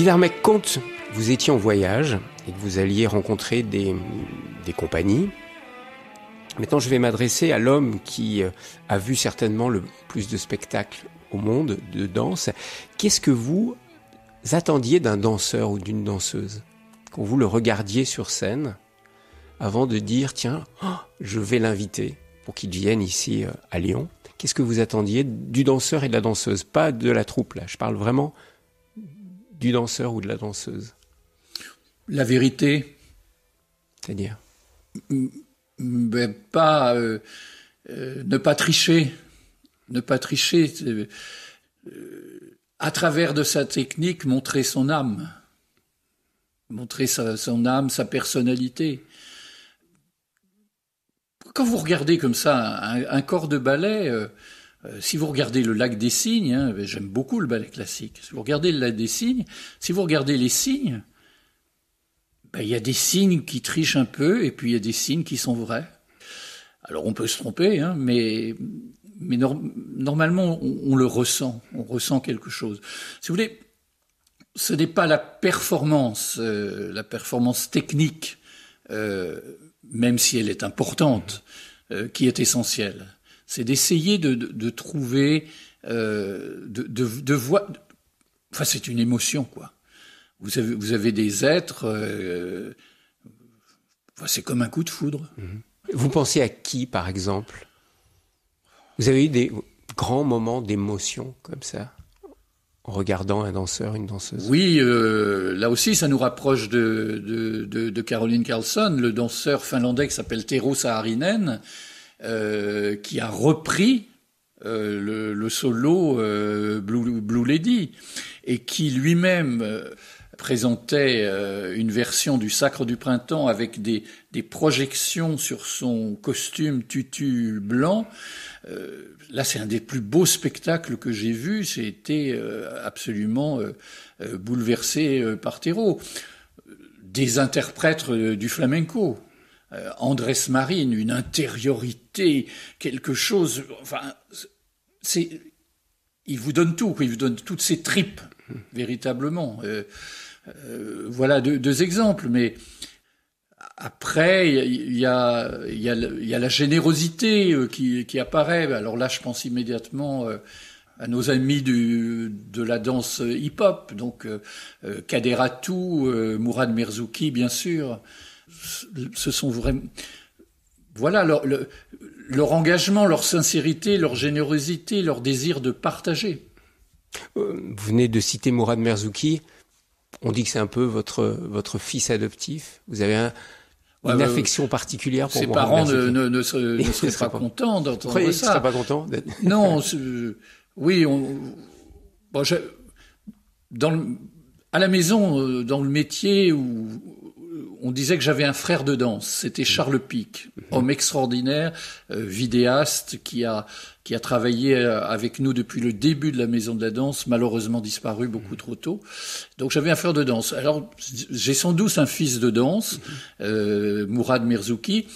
Guillermet, quand vous étiez en voyage et que vous alliez rencontrer des, compagnies, maintenant je vais m'adresser à l'homme qui euh, a vu certainement le plus de spectacles au monde de danse. Qu'est-ce que vous attendiez d'un danseur ou d'une danseuse Quand vous le regardiez sur scène, avant de dire, tiens, oh, je vais l'inviter pour qu'il vienne ici euh, à Lyon, qu'est-ce que vous attendiez du danseur et de la danseuse Pas de la troupe, là, je parle vraiment du danseur ou de la danseuse La vérité. C'est-à-dire ben, pas, euh, euh, Ne pas tricher. Ne pas tricher. Euh, à travers de sa technique, montrer son âme. Montrer son âme, sa personnalité quand vous regardez comme ça un, corps de ballet, euh, si vous regardez le lac des cygnes, hein, j'aime beaucoup le ballet classique, si vous regardez le lac des cygnes, si vous regardez les cygnes, ben, il y a des signes qui trichent un peu et puis il y a des signes qui sont vrais. Alors on peut se tromper, hein, mais, normalement on, le ressent, on ressent quelque chose. Si vous voulez, ce n'est pas la performance, euh, la performance technique, euh, même si elle est importante, qui est essentielle c'est d'essayer de, de, trouver, euh, de, de, de voir. Enfin, c'est une émotion, quoi. Vous avez, vous avez des êtres. Euh, enfin, c'est comme un coup de foudre. Mhm. Vous pensez à qui, par exemple Vous avez eu des grands moments d'émotion comme ça en regardant un danseur, une danseuse. Oui, euh, là aussi, ça nous rapproche de, de, Caroline Carlson, le danseur finlandais qui s'appelle Tero Saarinen, euh, qui a repris euh, le, solo euh, Blue, Lady et qui lui-même présentait une version du Sacre du Printemps avec des, projections sur son costume tutu blanc. là, c'est un des plus beaux spectacles que j'ai vus. C'était été absolument bouleversé par Thérault. Des interprètes du flamenco, euh, Andrés Marine, une intériorité, quelque chose. Enfin, c'est, il vous donne tout, il vous donne toutes ses tripes, véritablement. Euh, euh, voilà deux, deux, exemples, mais après, il y a, y, a, y a, la générosité euh, qui, qui, apparaît. Alors là, je pense immédiatement à nos amis du, de la danse hip-hop, donc Kaderatou, Mourad Merzouki, bien sûr ce sont vraiment, voilà leur, engagement, leur sincérité, leur générosité, leur désir de partager. Euh, vous venez de citer Mourad Merzouki. On dit que c'est un peu votre, votre fils adoptif. Vous avez une bah, affection particulière pour ses Mourad parents Merzouki. ne, ne, ne, seraient pas, contents d'entendre ça. Ils ne seraient pas contents. non, oui, on, dans à la maison, euh, dans le métier où on disait que j'avais un frère de danse, c'était Charles Pic, homme extraordinaire, euh, vidéaste qui a qui a travaillé euh, avec nous depuis le début de la Maison de la Danse, malheureusement disparu beaucoup trop tôt. Donc j'avais un frère de danse. Alors j'ai sans doute un fils de danse, euh, Mourad Mirzouki,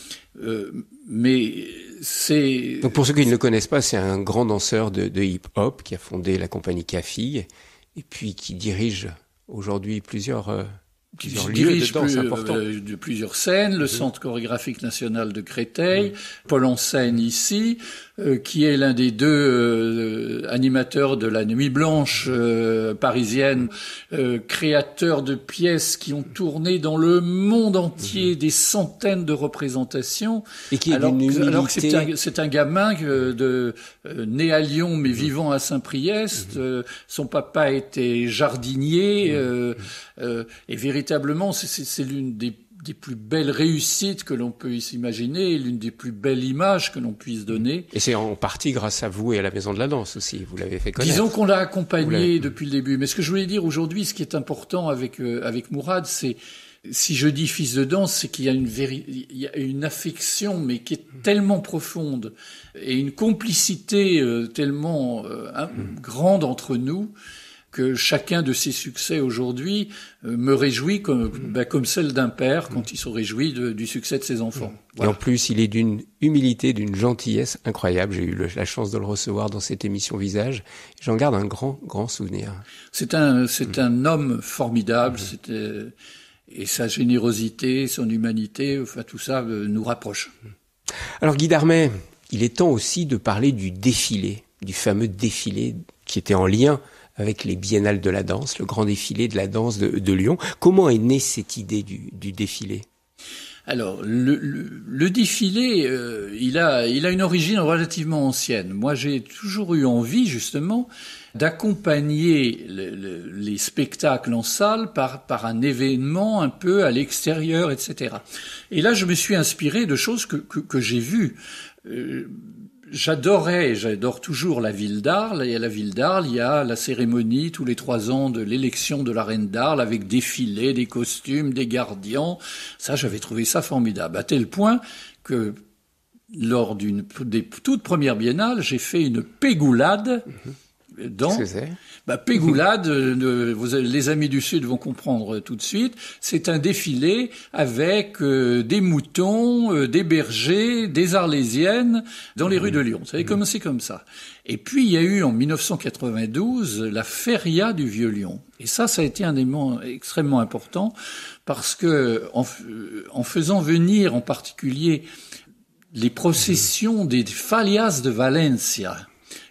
mais c'est... pour ceux qui ne le connaissent pas, c'est un grand danseur de, hip-hop qui a fondé la compagnie Cafille et puis qui dirige aujourd'hui plusieurs qui dirige euh, de plusieurs scènes, le mhm. Centre chorégraphique national de Créteil, mmh. Paul enseigne ici, euh, qui est l'un des deux euh, animateurs de la Nuit Blanche euh, parisienne, créateur de pièces qui ont tourné dans le monde entier mhm. des centaines de représentations. Et qui est alors, que, alors c'est un, gamin de, né à Lyon mais mhm. vivant à Saint-Priest. Mhm. son papa était jardinier et véritablement c'est l'une des des plus belles réussites que l'on peut s'imaginer, l'une des plus belles images que l'on puisse donner. Et c'est en partie grâce à vous et à la Maison de la Danse aussi, vous l'avez fait connaître. Disons qu'on l'a accompagné depuis le début. Mais ce que je voulais dire aujourd'hui, ce qui est important avec, euh, avec Mourad, c'est si je dis fils de danse, c'est qu'il y a une il y a une affection mais qui est tellement profonde et une complicité euh, tellement euh, grande entre nous que chacun de ses succès aujourd'hui euh, me réjouit comme, mm. bah, comme celle d'un père quand il se réjouit du succès de ses enfants. Mm. Et en plus, il est d'une humilité, d'une gentillesse incroyable. J'ai eu la chance de le recevoir dans cette émission Visage. J'en garde un grand, grand souvenir. C'est un, c'est mm. un homme formidable. C'était, et sa générosité, son humanité, enfin tout ça euh, nous rapproche. Alors Guy Darmet, il est temps aussi de parler du défilé, du fameux défilé qui était en lien avec les biennales de la danse, le grand défilé de la danse de, Lyon. Comment est née cette idée du, défilé alors, le, défilé, euh, il, a, une origine relativement ancienne. Moi, j'ai toujours eu envie, justement, d'accompagner les spectacles en salle par, un événement un peu à l'extérieur, etc. Et là, je me suis inspiré de choses que, j'ai vues. Euh, J'adorais j'adore toujours la ville d'Arles. Et à la ville d'Arles, il y a la cérémonie tous les trois ans de l'élection de la reine d'Arles avec des filets, des costumes, des gardiens. Ça, j'avais trouvé ça formidable. À tel point que lors d'une des toutes premières biennales, j'ai fait une pégoulade. Mhm dans bah, Pégoulade, euh, les amis du Sud vont comprendre euh, tout de suite, c'est un défilé avec euh, des moutons, des bergers, des arlésiennes dans les rues de Lyon. Ça savez comme ça. Et puis il y a eu en 1992 la feria du Vieux Lyon. Et ça, ça a été un élément extrêmement important parce que en, faisant venir en particulier les processions des falias de Valencia,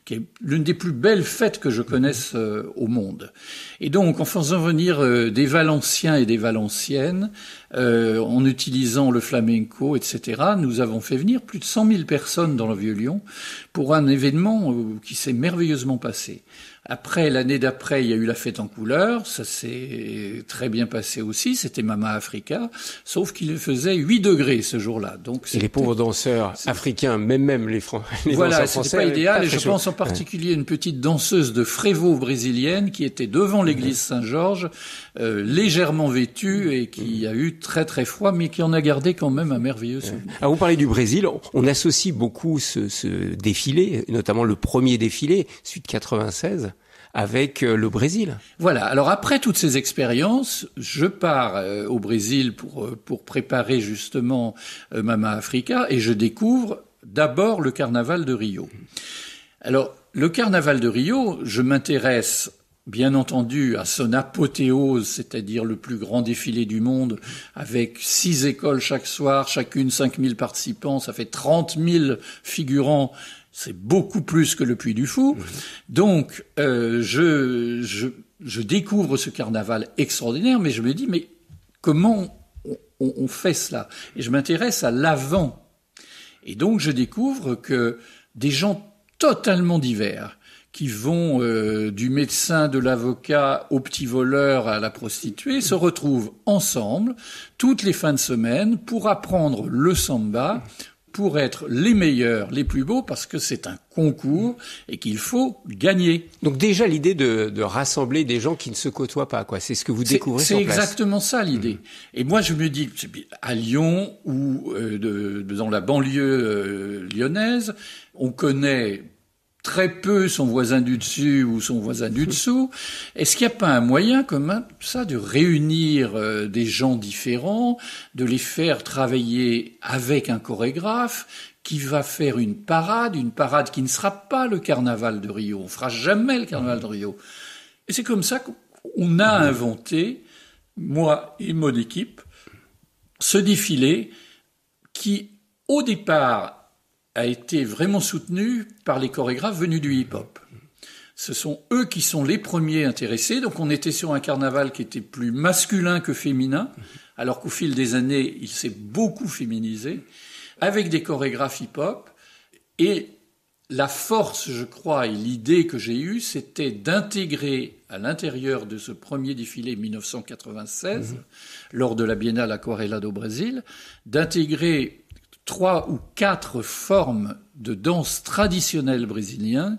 qui est l'une des plus belles fêtes que je connaisse euh, au monde. Et donc, en faisant venir euh, des Valenciens et des Valenciennes, euh, en utilisant le flamenco, etc., nous avons fait venir plus de 100 000 personnes dans le Vieux-Lyon pour un événement qui s'est merveilleusement passé. Après, l'année d'après, il y a eu la fête en couleur. Ça s'est très bien passé aussi. C'était Mama Africa. Sauf qu'il faisait 8 degrés ce jour-là. Donc Et les pauvres danseurs africains, même, même les, voilà, danseurs français. Voilà, c'était pas idéal. et je pense en particulier une petite danseuse de Frévaux brésilienne qui était devant l'église Saint-Georges, euh, légèrement vêtue et qui a eu très très froid, mais qui en a gardé quand même un merveilleux souvenir. vous parlez du Brésil. On associe beaucoup ce, ce défilé, notamment le premier défilé, suite 96 avec euh, le Brésil. Voilà. Alors après toutes ces expériences, je pars euh, au Brésil pour euh, pour préparer justement Mama Africa et je découvre d'abord le carnaval de Rio. Alors le carnaval de Rio, je m'intéresse bien entendu à son apothéose, c'est-à-dire le plus grand défilé du monde, avec six écoles chaque soir, chacune 5000 participants, ça fait 30 000 figurants c'est beaucoup plus que le Puy du Fou. Donc, euh, je, découvre ce carnaval extraordinaire, mais je me dis, mais comment on, fait cela Et je m'intéresse à l'avant. Et donc, je découvre que des gens totalement divers, qui vont euh, du médecin, de l'avocat au petit voleur à la prostituée, se retrouvent ensemble toutes les fins de semaine pour apprendre le samba pour être les meilleurs, les plus beaux, parce que c'est un concours et qu'il faut gagner. Donc déjà l'idée de, rassembler des gens qui ne se côtoient pas, quoi. C'est ce que vous découvrez C'est exactement ça hmm. l'idée. Et moi je me dis à Lyon ou euh, de, dans la banlieue euh, lyonnaise, on connaît très peu son voisin du dessus ou son voisin du dessous. Est-ce qu'il n'y a pas un moyen comme ça, de réunir euh, des gens différents, de les faire travailler avec un chorégraphe qui va faire une parade, une parade qui ne sera pas le carnaval de Rio. On fera jamais le carnaval de Rio. Et c'est comme ça qu'on a inventé, moi et mon équipe, ce défilé qui, au départ, a été vraiment soutenu par les chorégraphes venus du hip-hop. Ce sont eux qui sont les premiers intéressés. Donc on était sur un carnaval qui était plus masculin que féminin, alors qu'au fil des années, il s'est beaucoup féminisé, avec des chorégraphes hip-hop. Et la force, je crois, et l'idée que j'ai eue, c'était d'intégrer à l'intérieur de ce premier défilé 1996, lors de la Biennale Aquarela au Brésil, d'intégrer trois ou quatre formes de danse traditionnelle brésilienne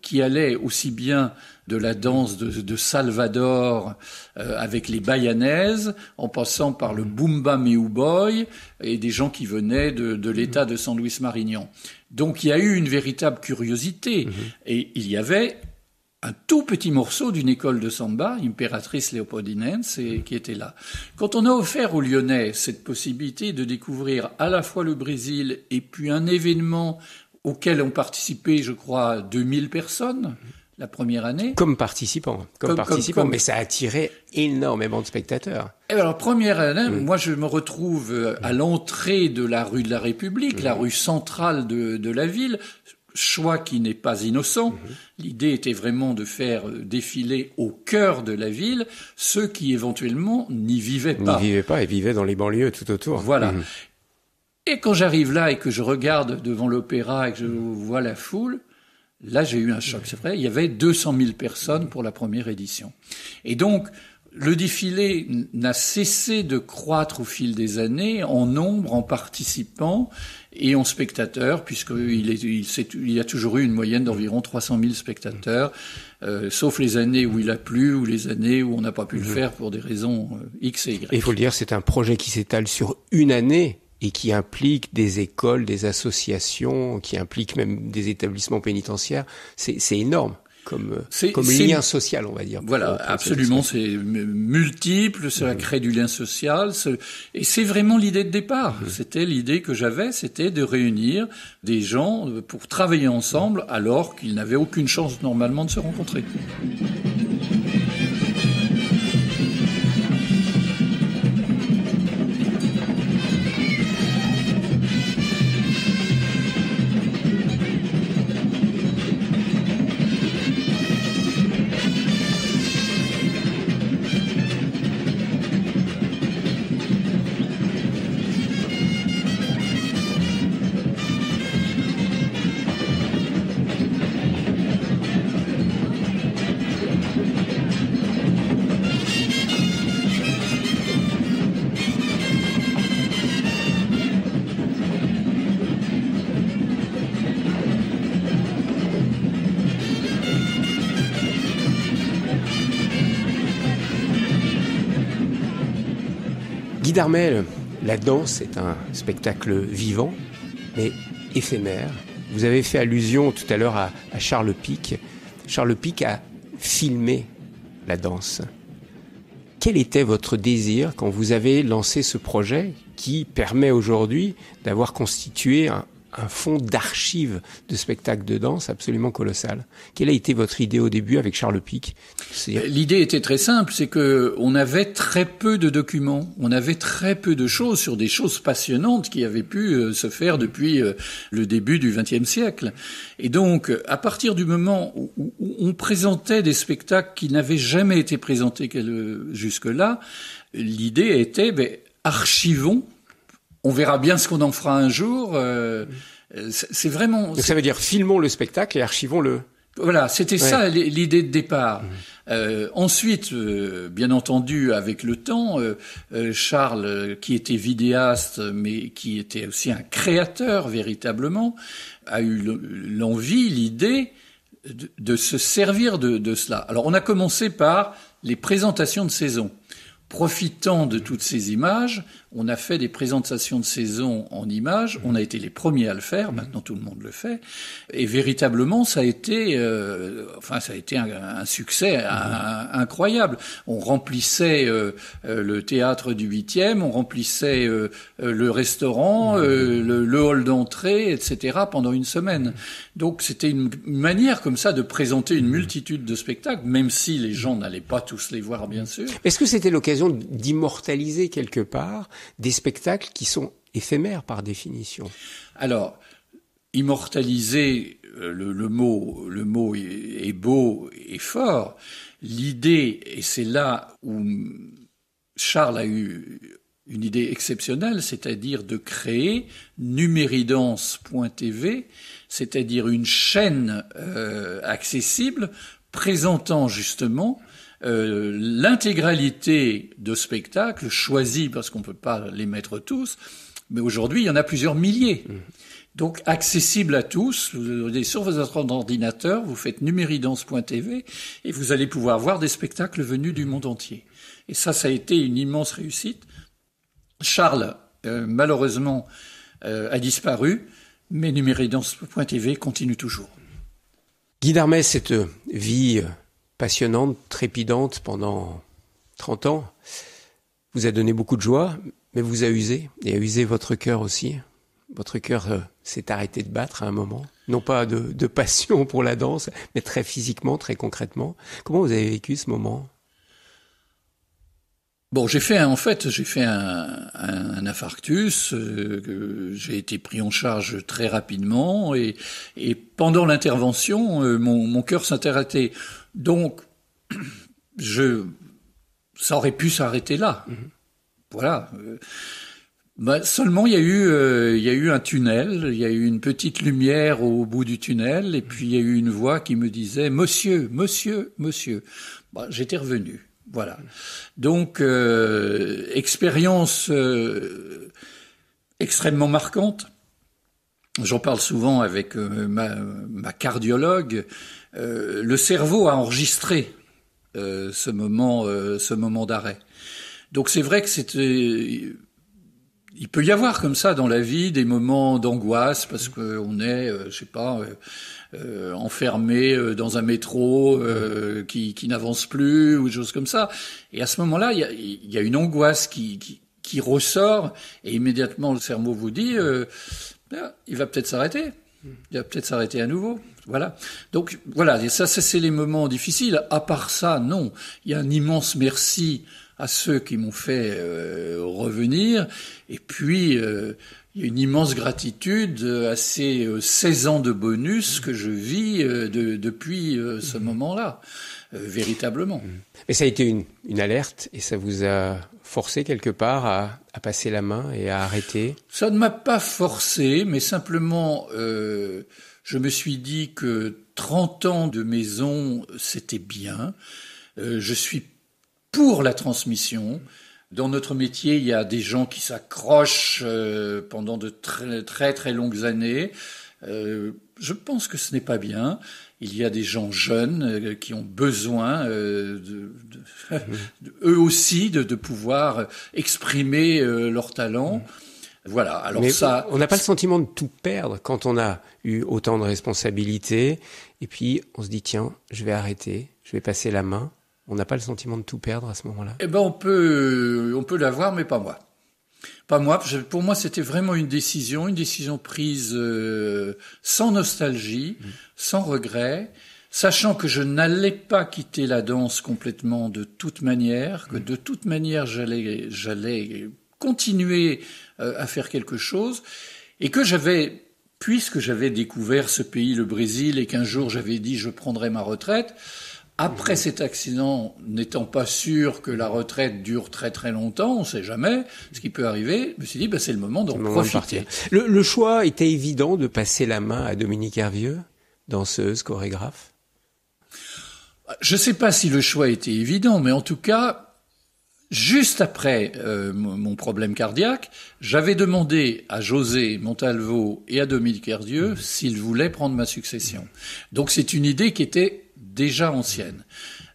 qui allaient aussi bien de la danse de, Salvador euh, avec les baianaises, en passant par le Bumba Meuboy et des gens qui venaient de, l'État de San Luis Marignan. Donc il y a eu une véritable curiosité. Mm-hmm. Et il y avait un tout petit morceau d'une école de samba, impératrice léopoldinense, qui était là. Quand on a offert aux Lyonnais cette possibilité de découvrir à la fois le Brésil et puis un événement auquel ont participé, je crois, 2000 personnes, la première année. Comme participants, comme, participants. mais ça a attiré énormément de spectateurs. Et eh ben, alors première année, mm. moi je me retrouve euh, à l'entrée de la rue de la République, mm. la rue centrale de la ville choix qui n'est pas innocent. Mhm. L'idée était vraiment de faire euh, défiler au cœur de la ville ceux qui éventuellement n'y vivaient pas. N'y vivaient pas et vivaient dans les banlieues tout autour. Voilà. Mhm. Et quand j'arrive là et que je regarde devant l'opéra et que je vois la foule, là j'ai eu un choc. C'est vrai, il y avait 200 000 personnes pour la première édition. Et donc, le défilé n'a cessé de croître au fil des années en nombre, en participants et en spectateurs, puisqu'il y il, a toujours eu une moyenne d'environ 300 000 spectateurs, euh, sauf les années où il a plu ou les années où on n'a pas pu le mhm. faire pour des raisons euh, X et Y. Il faut le dire, c'est un projet qui s'étale sur une année et qui implique des écoles, des associations, qui implique même des établissements pénitentiaires. C'est énorme comme, euh, comme lien social, on va dire. Voilà, absolument, c'est multiple, ça mhm. crée du lien social, et c'est vraiment l'idée de départ. Mhm. C'était l'idée que j'avais, c'était de réunir des gens euh, pour travailler ensemble mhm. alors qu'ils n'avaient aucune chance normalement de se rencontrer. la danse est un spectacle vivant, mais éphémère. Vous avez fait allusion tout à l'heure à Charles Pic. Charles Pic a filmé la danse. Quel était votre désir quand vous avez lancé ce projet qui permet aujourd'hui d'avoir constitué un, un fond d'archives de spectacles de danse absolument colossal. Quelle a été votre idée au début avec Charles Pic bah, L'idée était très simple, c'est que on avait très peu de documents, on avait très peu de choses sur des choses passionnantes qui avaient pu euh, se faire depuis euh, le début du XXe siècle. Et donc, à partir du moment où on présentait des spectacles qui n'avaient jamais été présentés jusque-là, l'idée était, ben, archivons on verra bien ce qu'on en fera un jour. Euh, c'est vraiment. ça veut dire filmons le spectacle et archivons le. Voilà, c'était ça l'idée de départ. Mmh. Euh, ensuite, euh, bien entendu, avec le temps, Charles, qui était vidéaste, mais qui était aussi un créateur véritablement, a eu l'envie, l'idée de, se servir de, cela. Alors on a commencé par les présentations de saison. Profitant de toutes ces images, on a fait des présentations de saison en images, on a été les premiers à le faire, mm-hmm. maintenant tout le monde le fait, et véritablement ça a été, euh, enfin ça a été un, succès mm-hmm. incroyable. On remplissait euh, euh, le théâtre du 8e, on remplissait le restaurant, mm-hmm. le, hall d'entrée, etc. pendant une semaine. Donc c'était une manière comme ça de présenter une multitude de spectacles, même si les gens n'allaient pas tous les voir bien sûr. Est-ce que c'était l'occasion d'immortaliser quelque part des spectacles qui sont éphémères par définition. Alors, immortaliser euh, le, mot, le mot est, beau et fort. L'idée, et c'est là où Charles a eu une idée exceptionnelle, c'est-à-dire de créer numéridance.tv, c'est-à-dire une chaîne euh, accessible présentant justement euh, l'intégralité de spectacles choisis parce qu'on ne peut pas les mettre tous, mais aujourd'hui il y en a plusieurs milliers. Mm. Donc accessible à tous, vous allez sur votre ordinateur, vous faites numéridance.tv et vous allez pouvoir voir des spectacles venus du monde entier. Et ça, ça a été une immense réussite. Charles, euh, malheureusement, euh, a disparu, mais numéridance.tv continue toujours. Guy Darmès, cette vie passionnante, trépidante pendant 30 ans, vous a donné beaucoup de joie, mais vous a usé, et a usé votre cœur aussi. Votre cœur euh, s'est arrêté de battre à un moment, non pas de, passion pour la danse, mais très physiquement, très concrètement. Comment vous avez vécu ce moment Bon, j'ai fait un, en fait, j'ai fait un, un, infarctus. Euh, j'ai été pris en charge très rapidement et, et pendant l'intervention, euh, mon, mon cœur s'est arrêté. Donc, je, ça aurait pu s'arrêter là. Mm-hmm. Voilà. Euh, bah, seulement, il y, a eu, euh, il y a eu un tunnel, il y a eu une petite lumière au bout du tunnel, et puis il y a eu une voix qui me disait Monsieur, monsieur, monsieur. Bah, j'étais revenu. Voilà. Mm-hmm. Donc, euh, expérience extrêmement marquante, J'en parle souvent avec euh, ma, ma cardiologue. Euh, le cerveau a enregistré euh, ce moment, euh, ce moment d'arrêt. Donc c'est vrai que c'était. Euh, il peut y avoir comme ça dans la vie des moments d'angoisse parce qu'on est, je sais pas, enfermé dans un métro qui, qui n'avance plus ou des choses comme ça. Et à ce moment-là, il y a, y a, une angoisse qui, qui, qui ressort et immédiatement le cerveau vous dit il va peut-être s'arrêter. Il va peut-être s'arrêter à nouveau. Voilà. Donc voilà, et ça, c'est les moments difficiles. À part ça, non. Il y a un immense merci à ceux qui m'ont fait euh, revenir. Et puis, euh, il y a une immense gratitude euh, à ces 16 ans de bonus que je vis de, depuis ce mmh. moment-là, véritablement. Mmh. Mais ça a été une, une alerte et ça vous a forcé quelque part à, passer la main et à arrêter Ça ne m'a pas forcé, mais simplement, euh, je me suis dit que 30 ans de maison, c'était bien. Euh, je suis pour la transmission. Dans notre métier, il y a des gens qui s'accrochent euh, pendant de très, très très longues années. je pense que ce n'est pas bien il y a des gens jeunes euh, qui ont besoin, euh, de, eux aussi, de, pouvoir exprimer euh, leur talent. Mm. Voilà. Alors ça, on n'a pas le sentiment de tout perdre quand on a eu autant de responsabilités. Et puis on se dit tiens, je vais arrêter, je vais passer la main. On n'a pas le sentiment de tout perdre à ce moment-là. Eh ben on peut, on peut l'avoir, mais pas moi. Pas moi. Pour moi, c'était vraiment une décision, une décision prise euh, sans nostalgie, mm. sans regret, sachant que je n'allais pas quitter la danse complètement de toute manière, que mm. de toute manière, j'allais, j'allais continuer euh, à faire quelque chose, et que j'avais puisque j'avais découvert ce pays, le Brésil, et qu'un jour j'avais dit je prendrai ma retraite, après cet accident, n'étant pas sûr que la retraite dure très très longtemps, on ne sait jamais ce qui peut arriver, je me suis dit, bah, c'est le moment d'en profiter. Le, choix était évident de passer la main à Dominique Hervieux, danseuse, chorégraphe Je ne sais pas si le choix était évident, mais en tout cas, juste après euh, mon problème cardiaque, j'avais demandé à José Montalvo et à Dominique Hervieux mmh. s'ils voulaient prendre ma succession. Donc c'est une idée qui était déjà ancienne.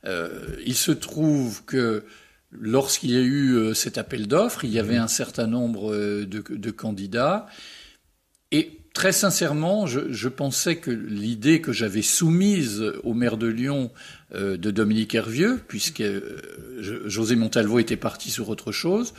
Euh, il se trouve que lorsqu'il y a eu euh, cet appel d'offres, il y avait un certain nombre euh, de, candidats. Et très sincèrement, je, pensais que l'idée que j'avais soumise au maire de Lyon de Dominique Hervieux, puisque José Montalvo était parti sur autre chose,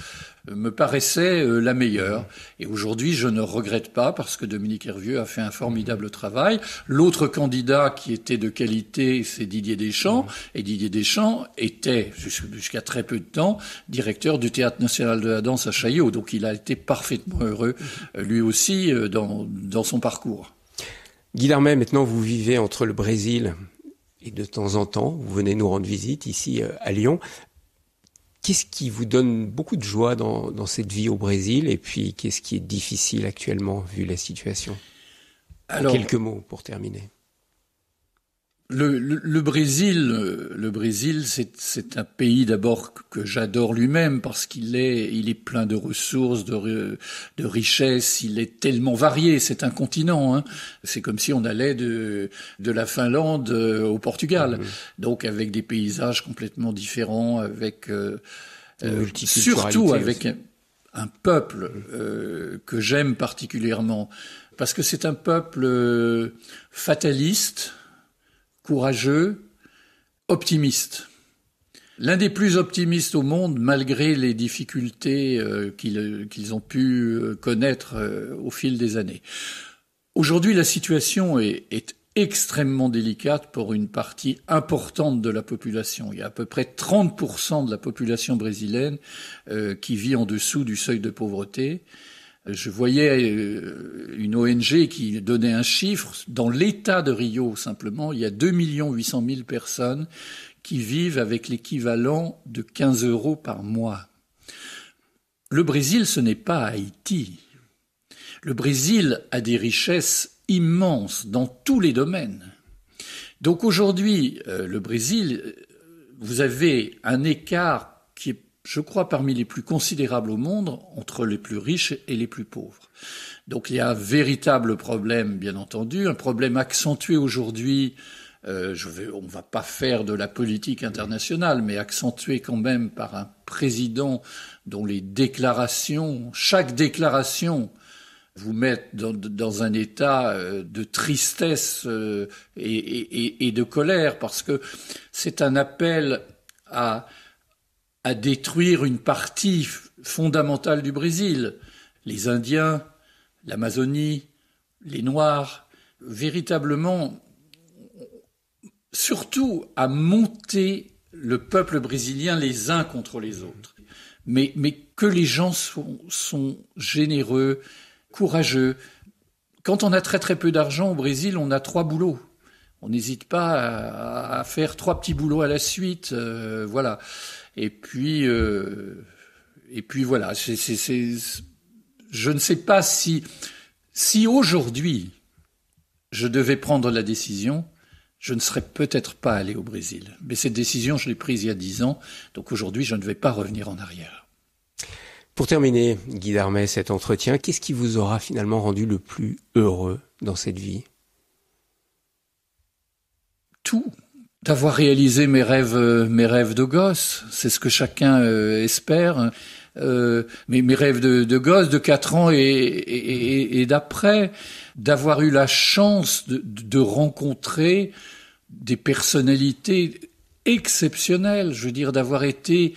me paraissait euh, la meilleure. Et aujourd'hui, je ne regrette pas parce que Dominique Hervieux a fait un formidable travail. L'autre candidat qui était de qualité, c'est Didier Deschamps. Et Didier Deschamps était, jusqu'à très peu de temps, directeur du Théâtre national de la danse à Chaillot. Donc il a été parfaitement heureux, euh, lui aussi, euh, dans, son parcours. Guy maintenant vous vivez entre le Brésil et de temps en temps, vous venez nous rendre visite ici à Lyon. Qu'est-ce qui vous donne beaucoup de joie dans, cette vie au Brésil et puis qu'est-ce qui est difficile actuellement vu la situation Alors, quelques mots pour terminer le, le, Brésil, le Brésil, c'est un pays d'abord que j'adore lui-même parce qu'il est, il est plein de ressources, de, de richesses. Il est tellement varié. C'est un continent. Hein. C'est comme si on allait de de la Finlande euh, au Portugal. Mmh. Donc avec des paysages complètement différents, avec euh, euh, surtout avec un, peuple mmh. que j'aime particulièrement parce que c'est un peuple fataliste courageux, optimiste. L'un des plus optimistes au monde, malgré les difficultés euh, qu'ils ont pu euh, connaître euh, au fil des années. Aujourd'hui, la situation est, extrêmement délicate pour une partie importante de la population. Il y a à peu près 30% de la population brésilienne qui vit en dessous du seuil de pauvreté je voyais euh, une ONG qui donnait un chiffre. Dans l'État de Rio, simplement, il y a 2 800 000 personnes qui vivent avec l'équivalent de 15 euros par mois. Le Brésil, ce n'est pas Haïti. Le Brésil a des richesses immenses dans tous les domaines. Donc aujourd'hui, euh, le Brésil, euh, vous avez un écart qui est je crois, parmi les plus considérables au monde entre les plus riches et les plus pauvres. Donc il y a un véritable problème, bien entendu, un problème accentué aujourd'hui. Euh, je va pas faire de la politique internationale, mais accentué quand même par un président dont les déclarations, chaque déclaration vous mettent dans, un état euh, de tristesse euh, et de colère, parce que c'est un appel à à détruire une partie fondamentale du Brésil, les Indiens, l'Amazonie, les Noirs, véritablement, surtout à monter le peuple brésilien les uns contre les autres. Mais, mais que les gens sont, généreux, courageux. Quand on a très très peu d'argent au Brésil, on a trois boulots. On n'hésite pas à, faire trois petits boulots à la suite, euh, voilà. Et puis, euh, et puis voilà. je ne sais pas si, si aujourd'hui je devais prendre la décision, je ne serais peut-être pas allé au Brésil. Mais cette décision, je l'ai prise il y a dix ans, donc aujourd'hui, je ne vais pas revenir en arrière. Pour terminer, Guy Darmet, cet entretien, qu'est-ce qui vous aura finalement rendu le plus heureux dans cette vie Tout d'avoir réalisé mes rêves, euh, mes rêves de gosse. C'est ce que chacun euh, espère. Euh, mes, rêves de, gosse de quatre ans et, et, d'après, d'avoir eu la chance de, rencontrer des personnalités exceptionnelles, je veux dire d'avoir été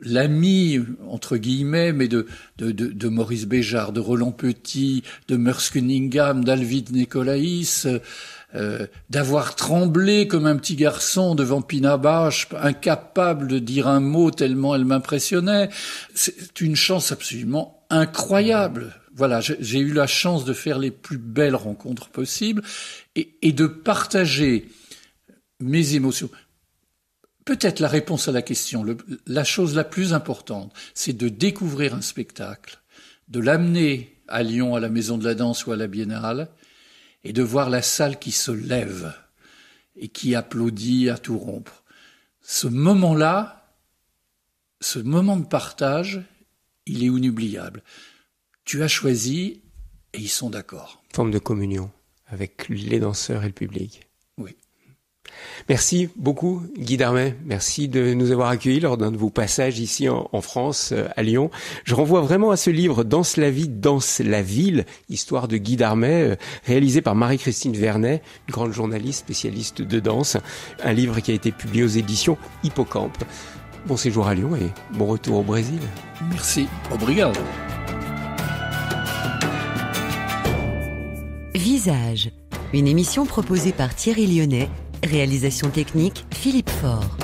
l'ami, entre guillemets, mais de, de, de, Maurice Béjart, de Roland Petit, de Merce Cunningham, d'Alvid Nicolaïs, euh, d'avoir tremblé comme un petit garçon devant Pina Bache, incapable de dire un mot tellement elle m'impressionnait. C'est une chance absolument incroyable. Voilà, j'ai eu la chance de faire les plus belles rencontres possibles et, de partager mes émotions. Peut-être la réponse à la question, la chose la plus importante, c'est de découvrir un spectacle, de l'amener à Lyon, à la Maison de la Danse ou à la Biennale, et de voir la salle qui se lève et qui applaudit à tout rompre. Ce moment-là, ce moment de partage, il est inoubliable. Tu as choisi et ils sont d'accord. Forme de communion avec les danseurs et le public. Merci beaucoup, Guy Darmet Merci de nous avoir accueillis lors d'un de vos passages ici en, France, euh, à Lyon. Je renvoie vraiment à ce livre Danse la vie, danse la ville, histoire de Guy Darmet euh, réalisé par Marie-Christine Vernet, une grande journaliste spécialiste de danse. Un livre qui a été publié aux éditions Hippocampe. Bon séjour à Lyon et bon retour au Brésil. Merci. Obrigado. Visage, une émission proposée par Thierry Lyonnais Réalisation technique Philippe Faure.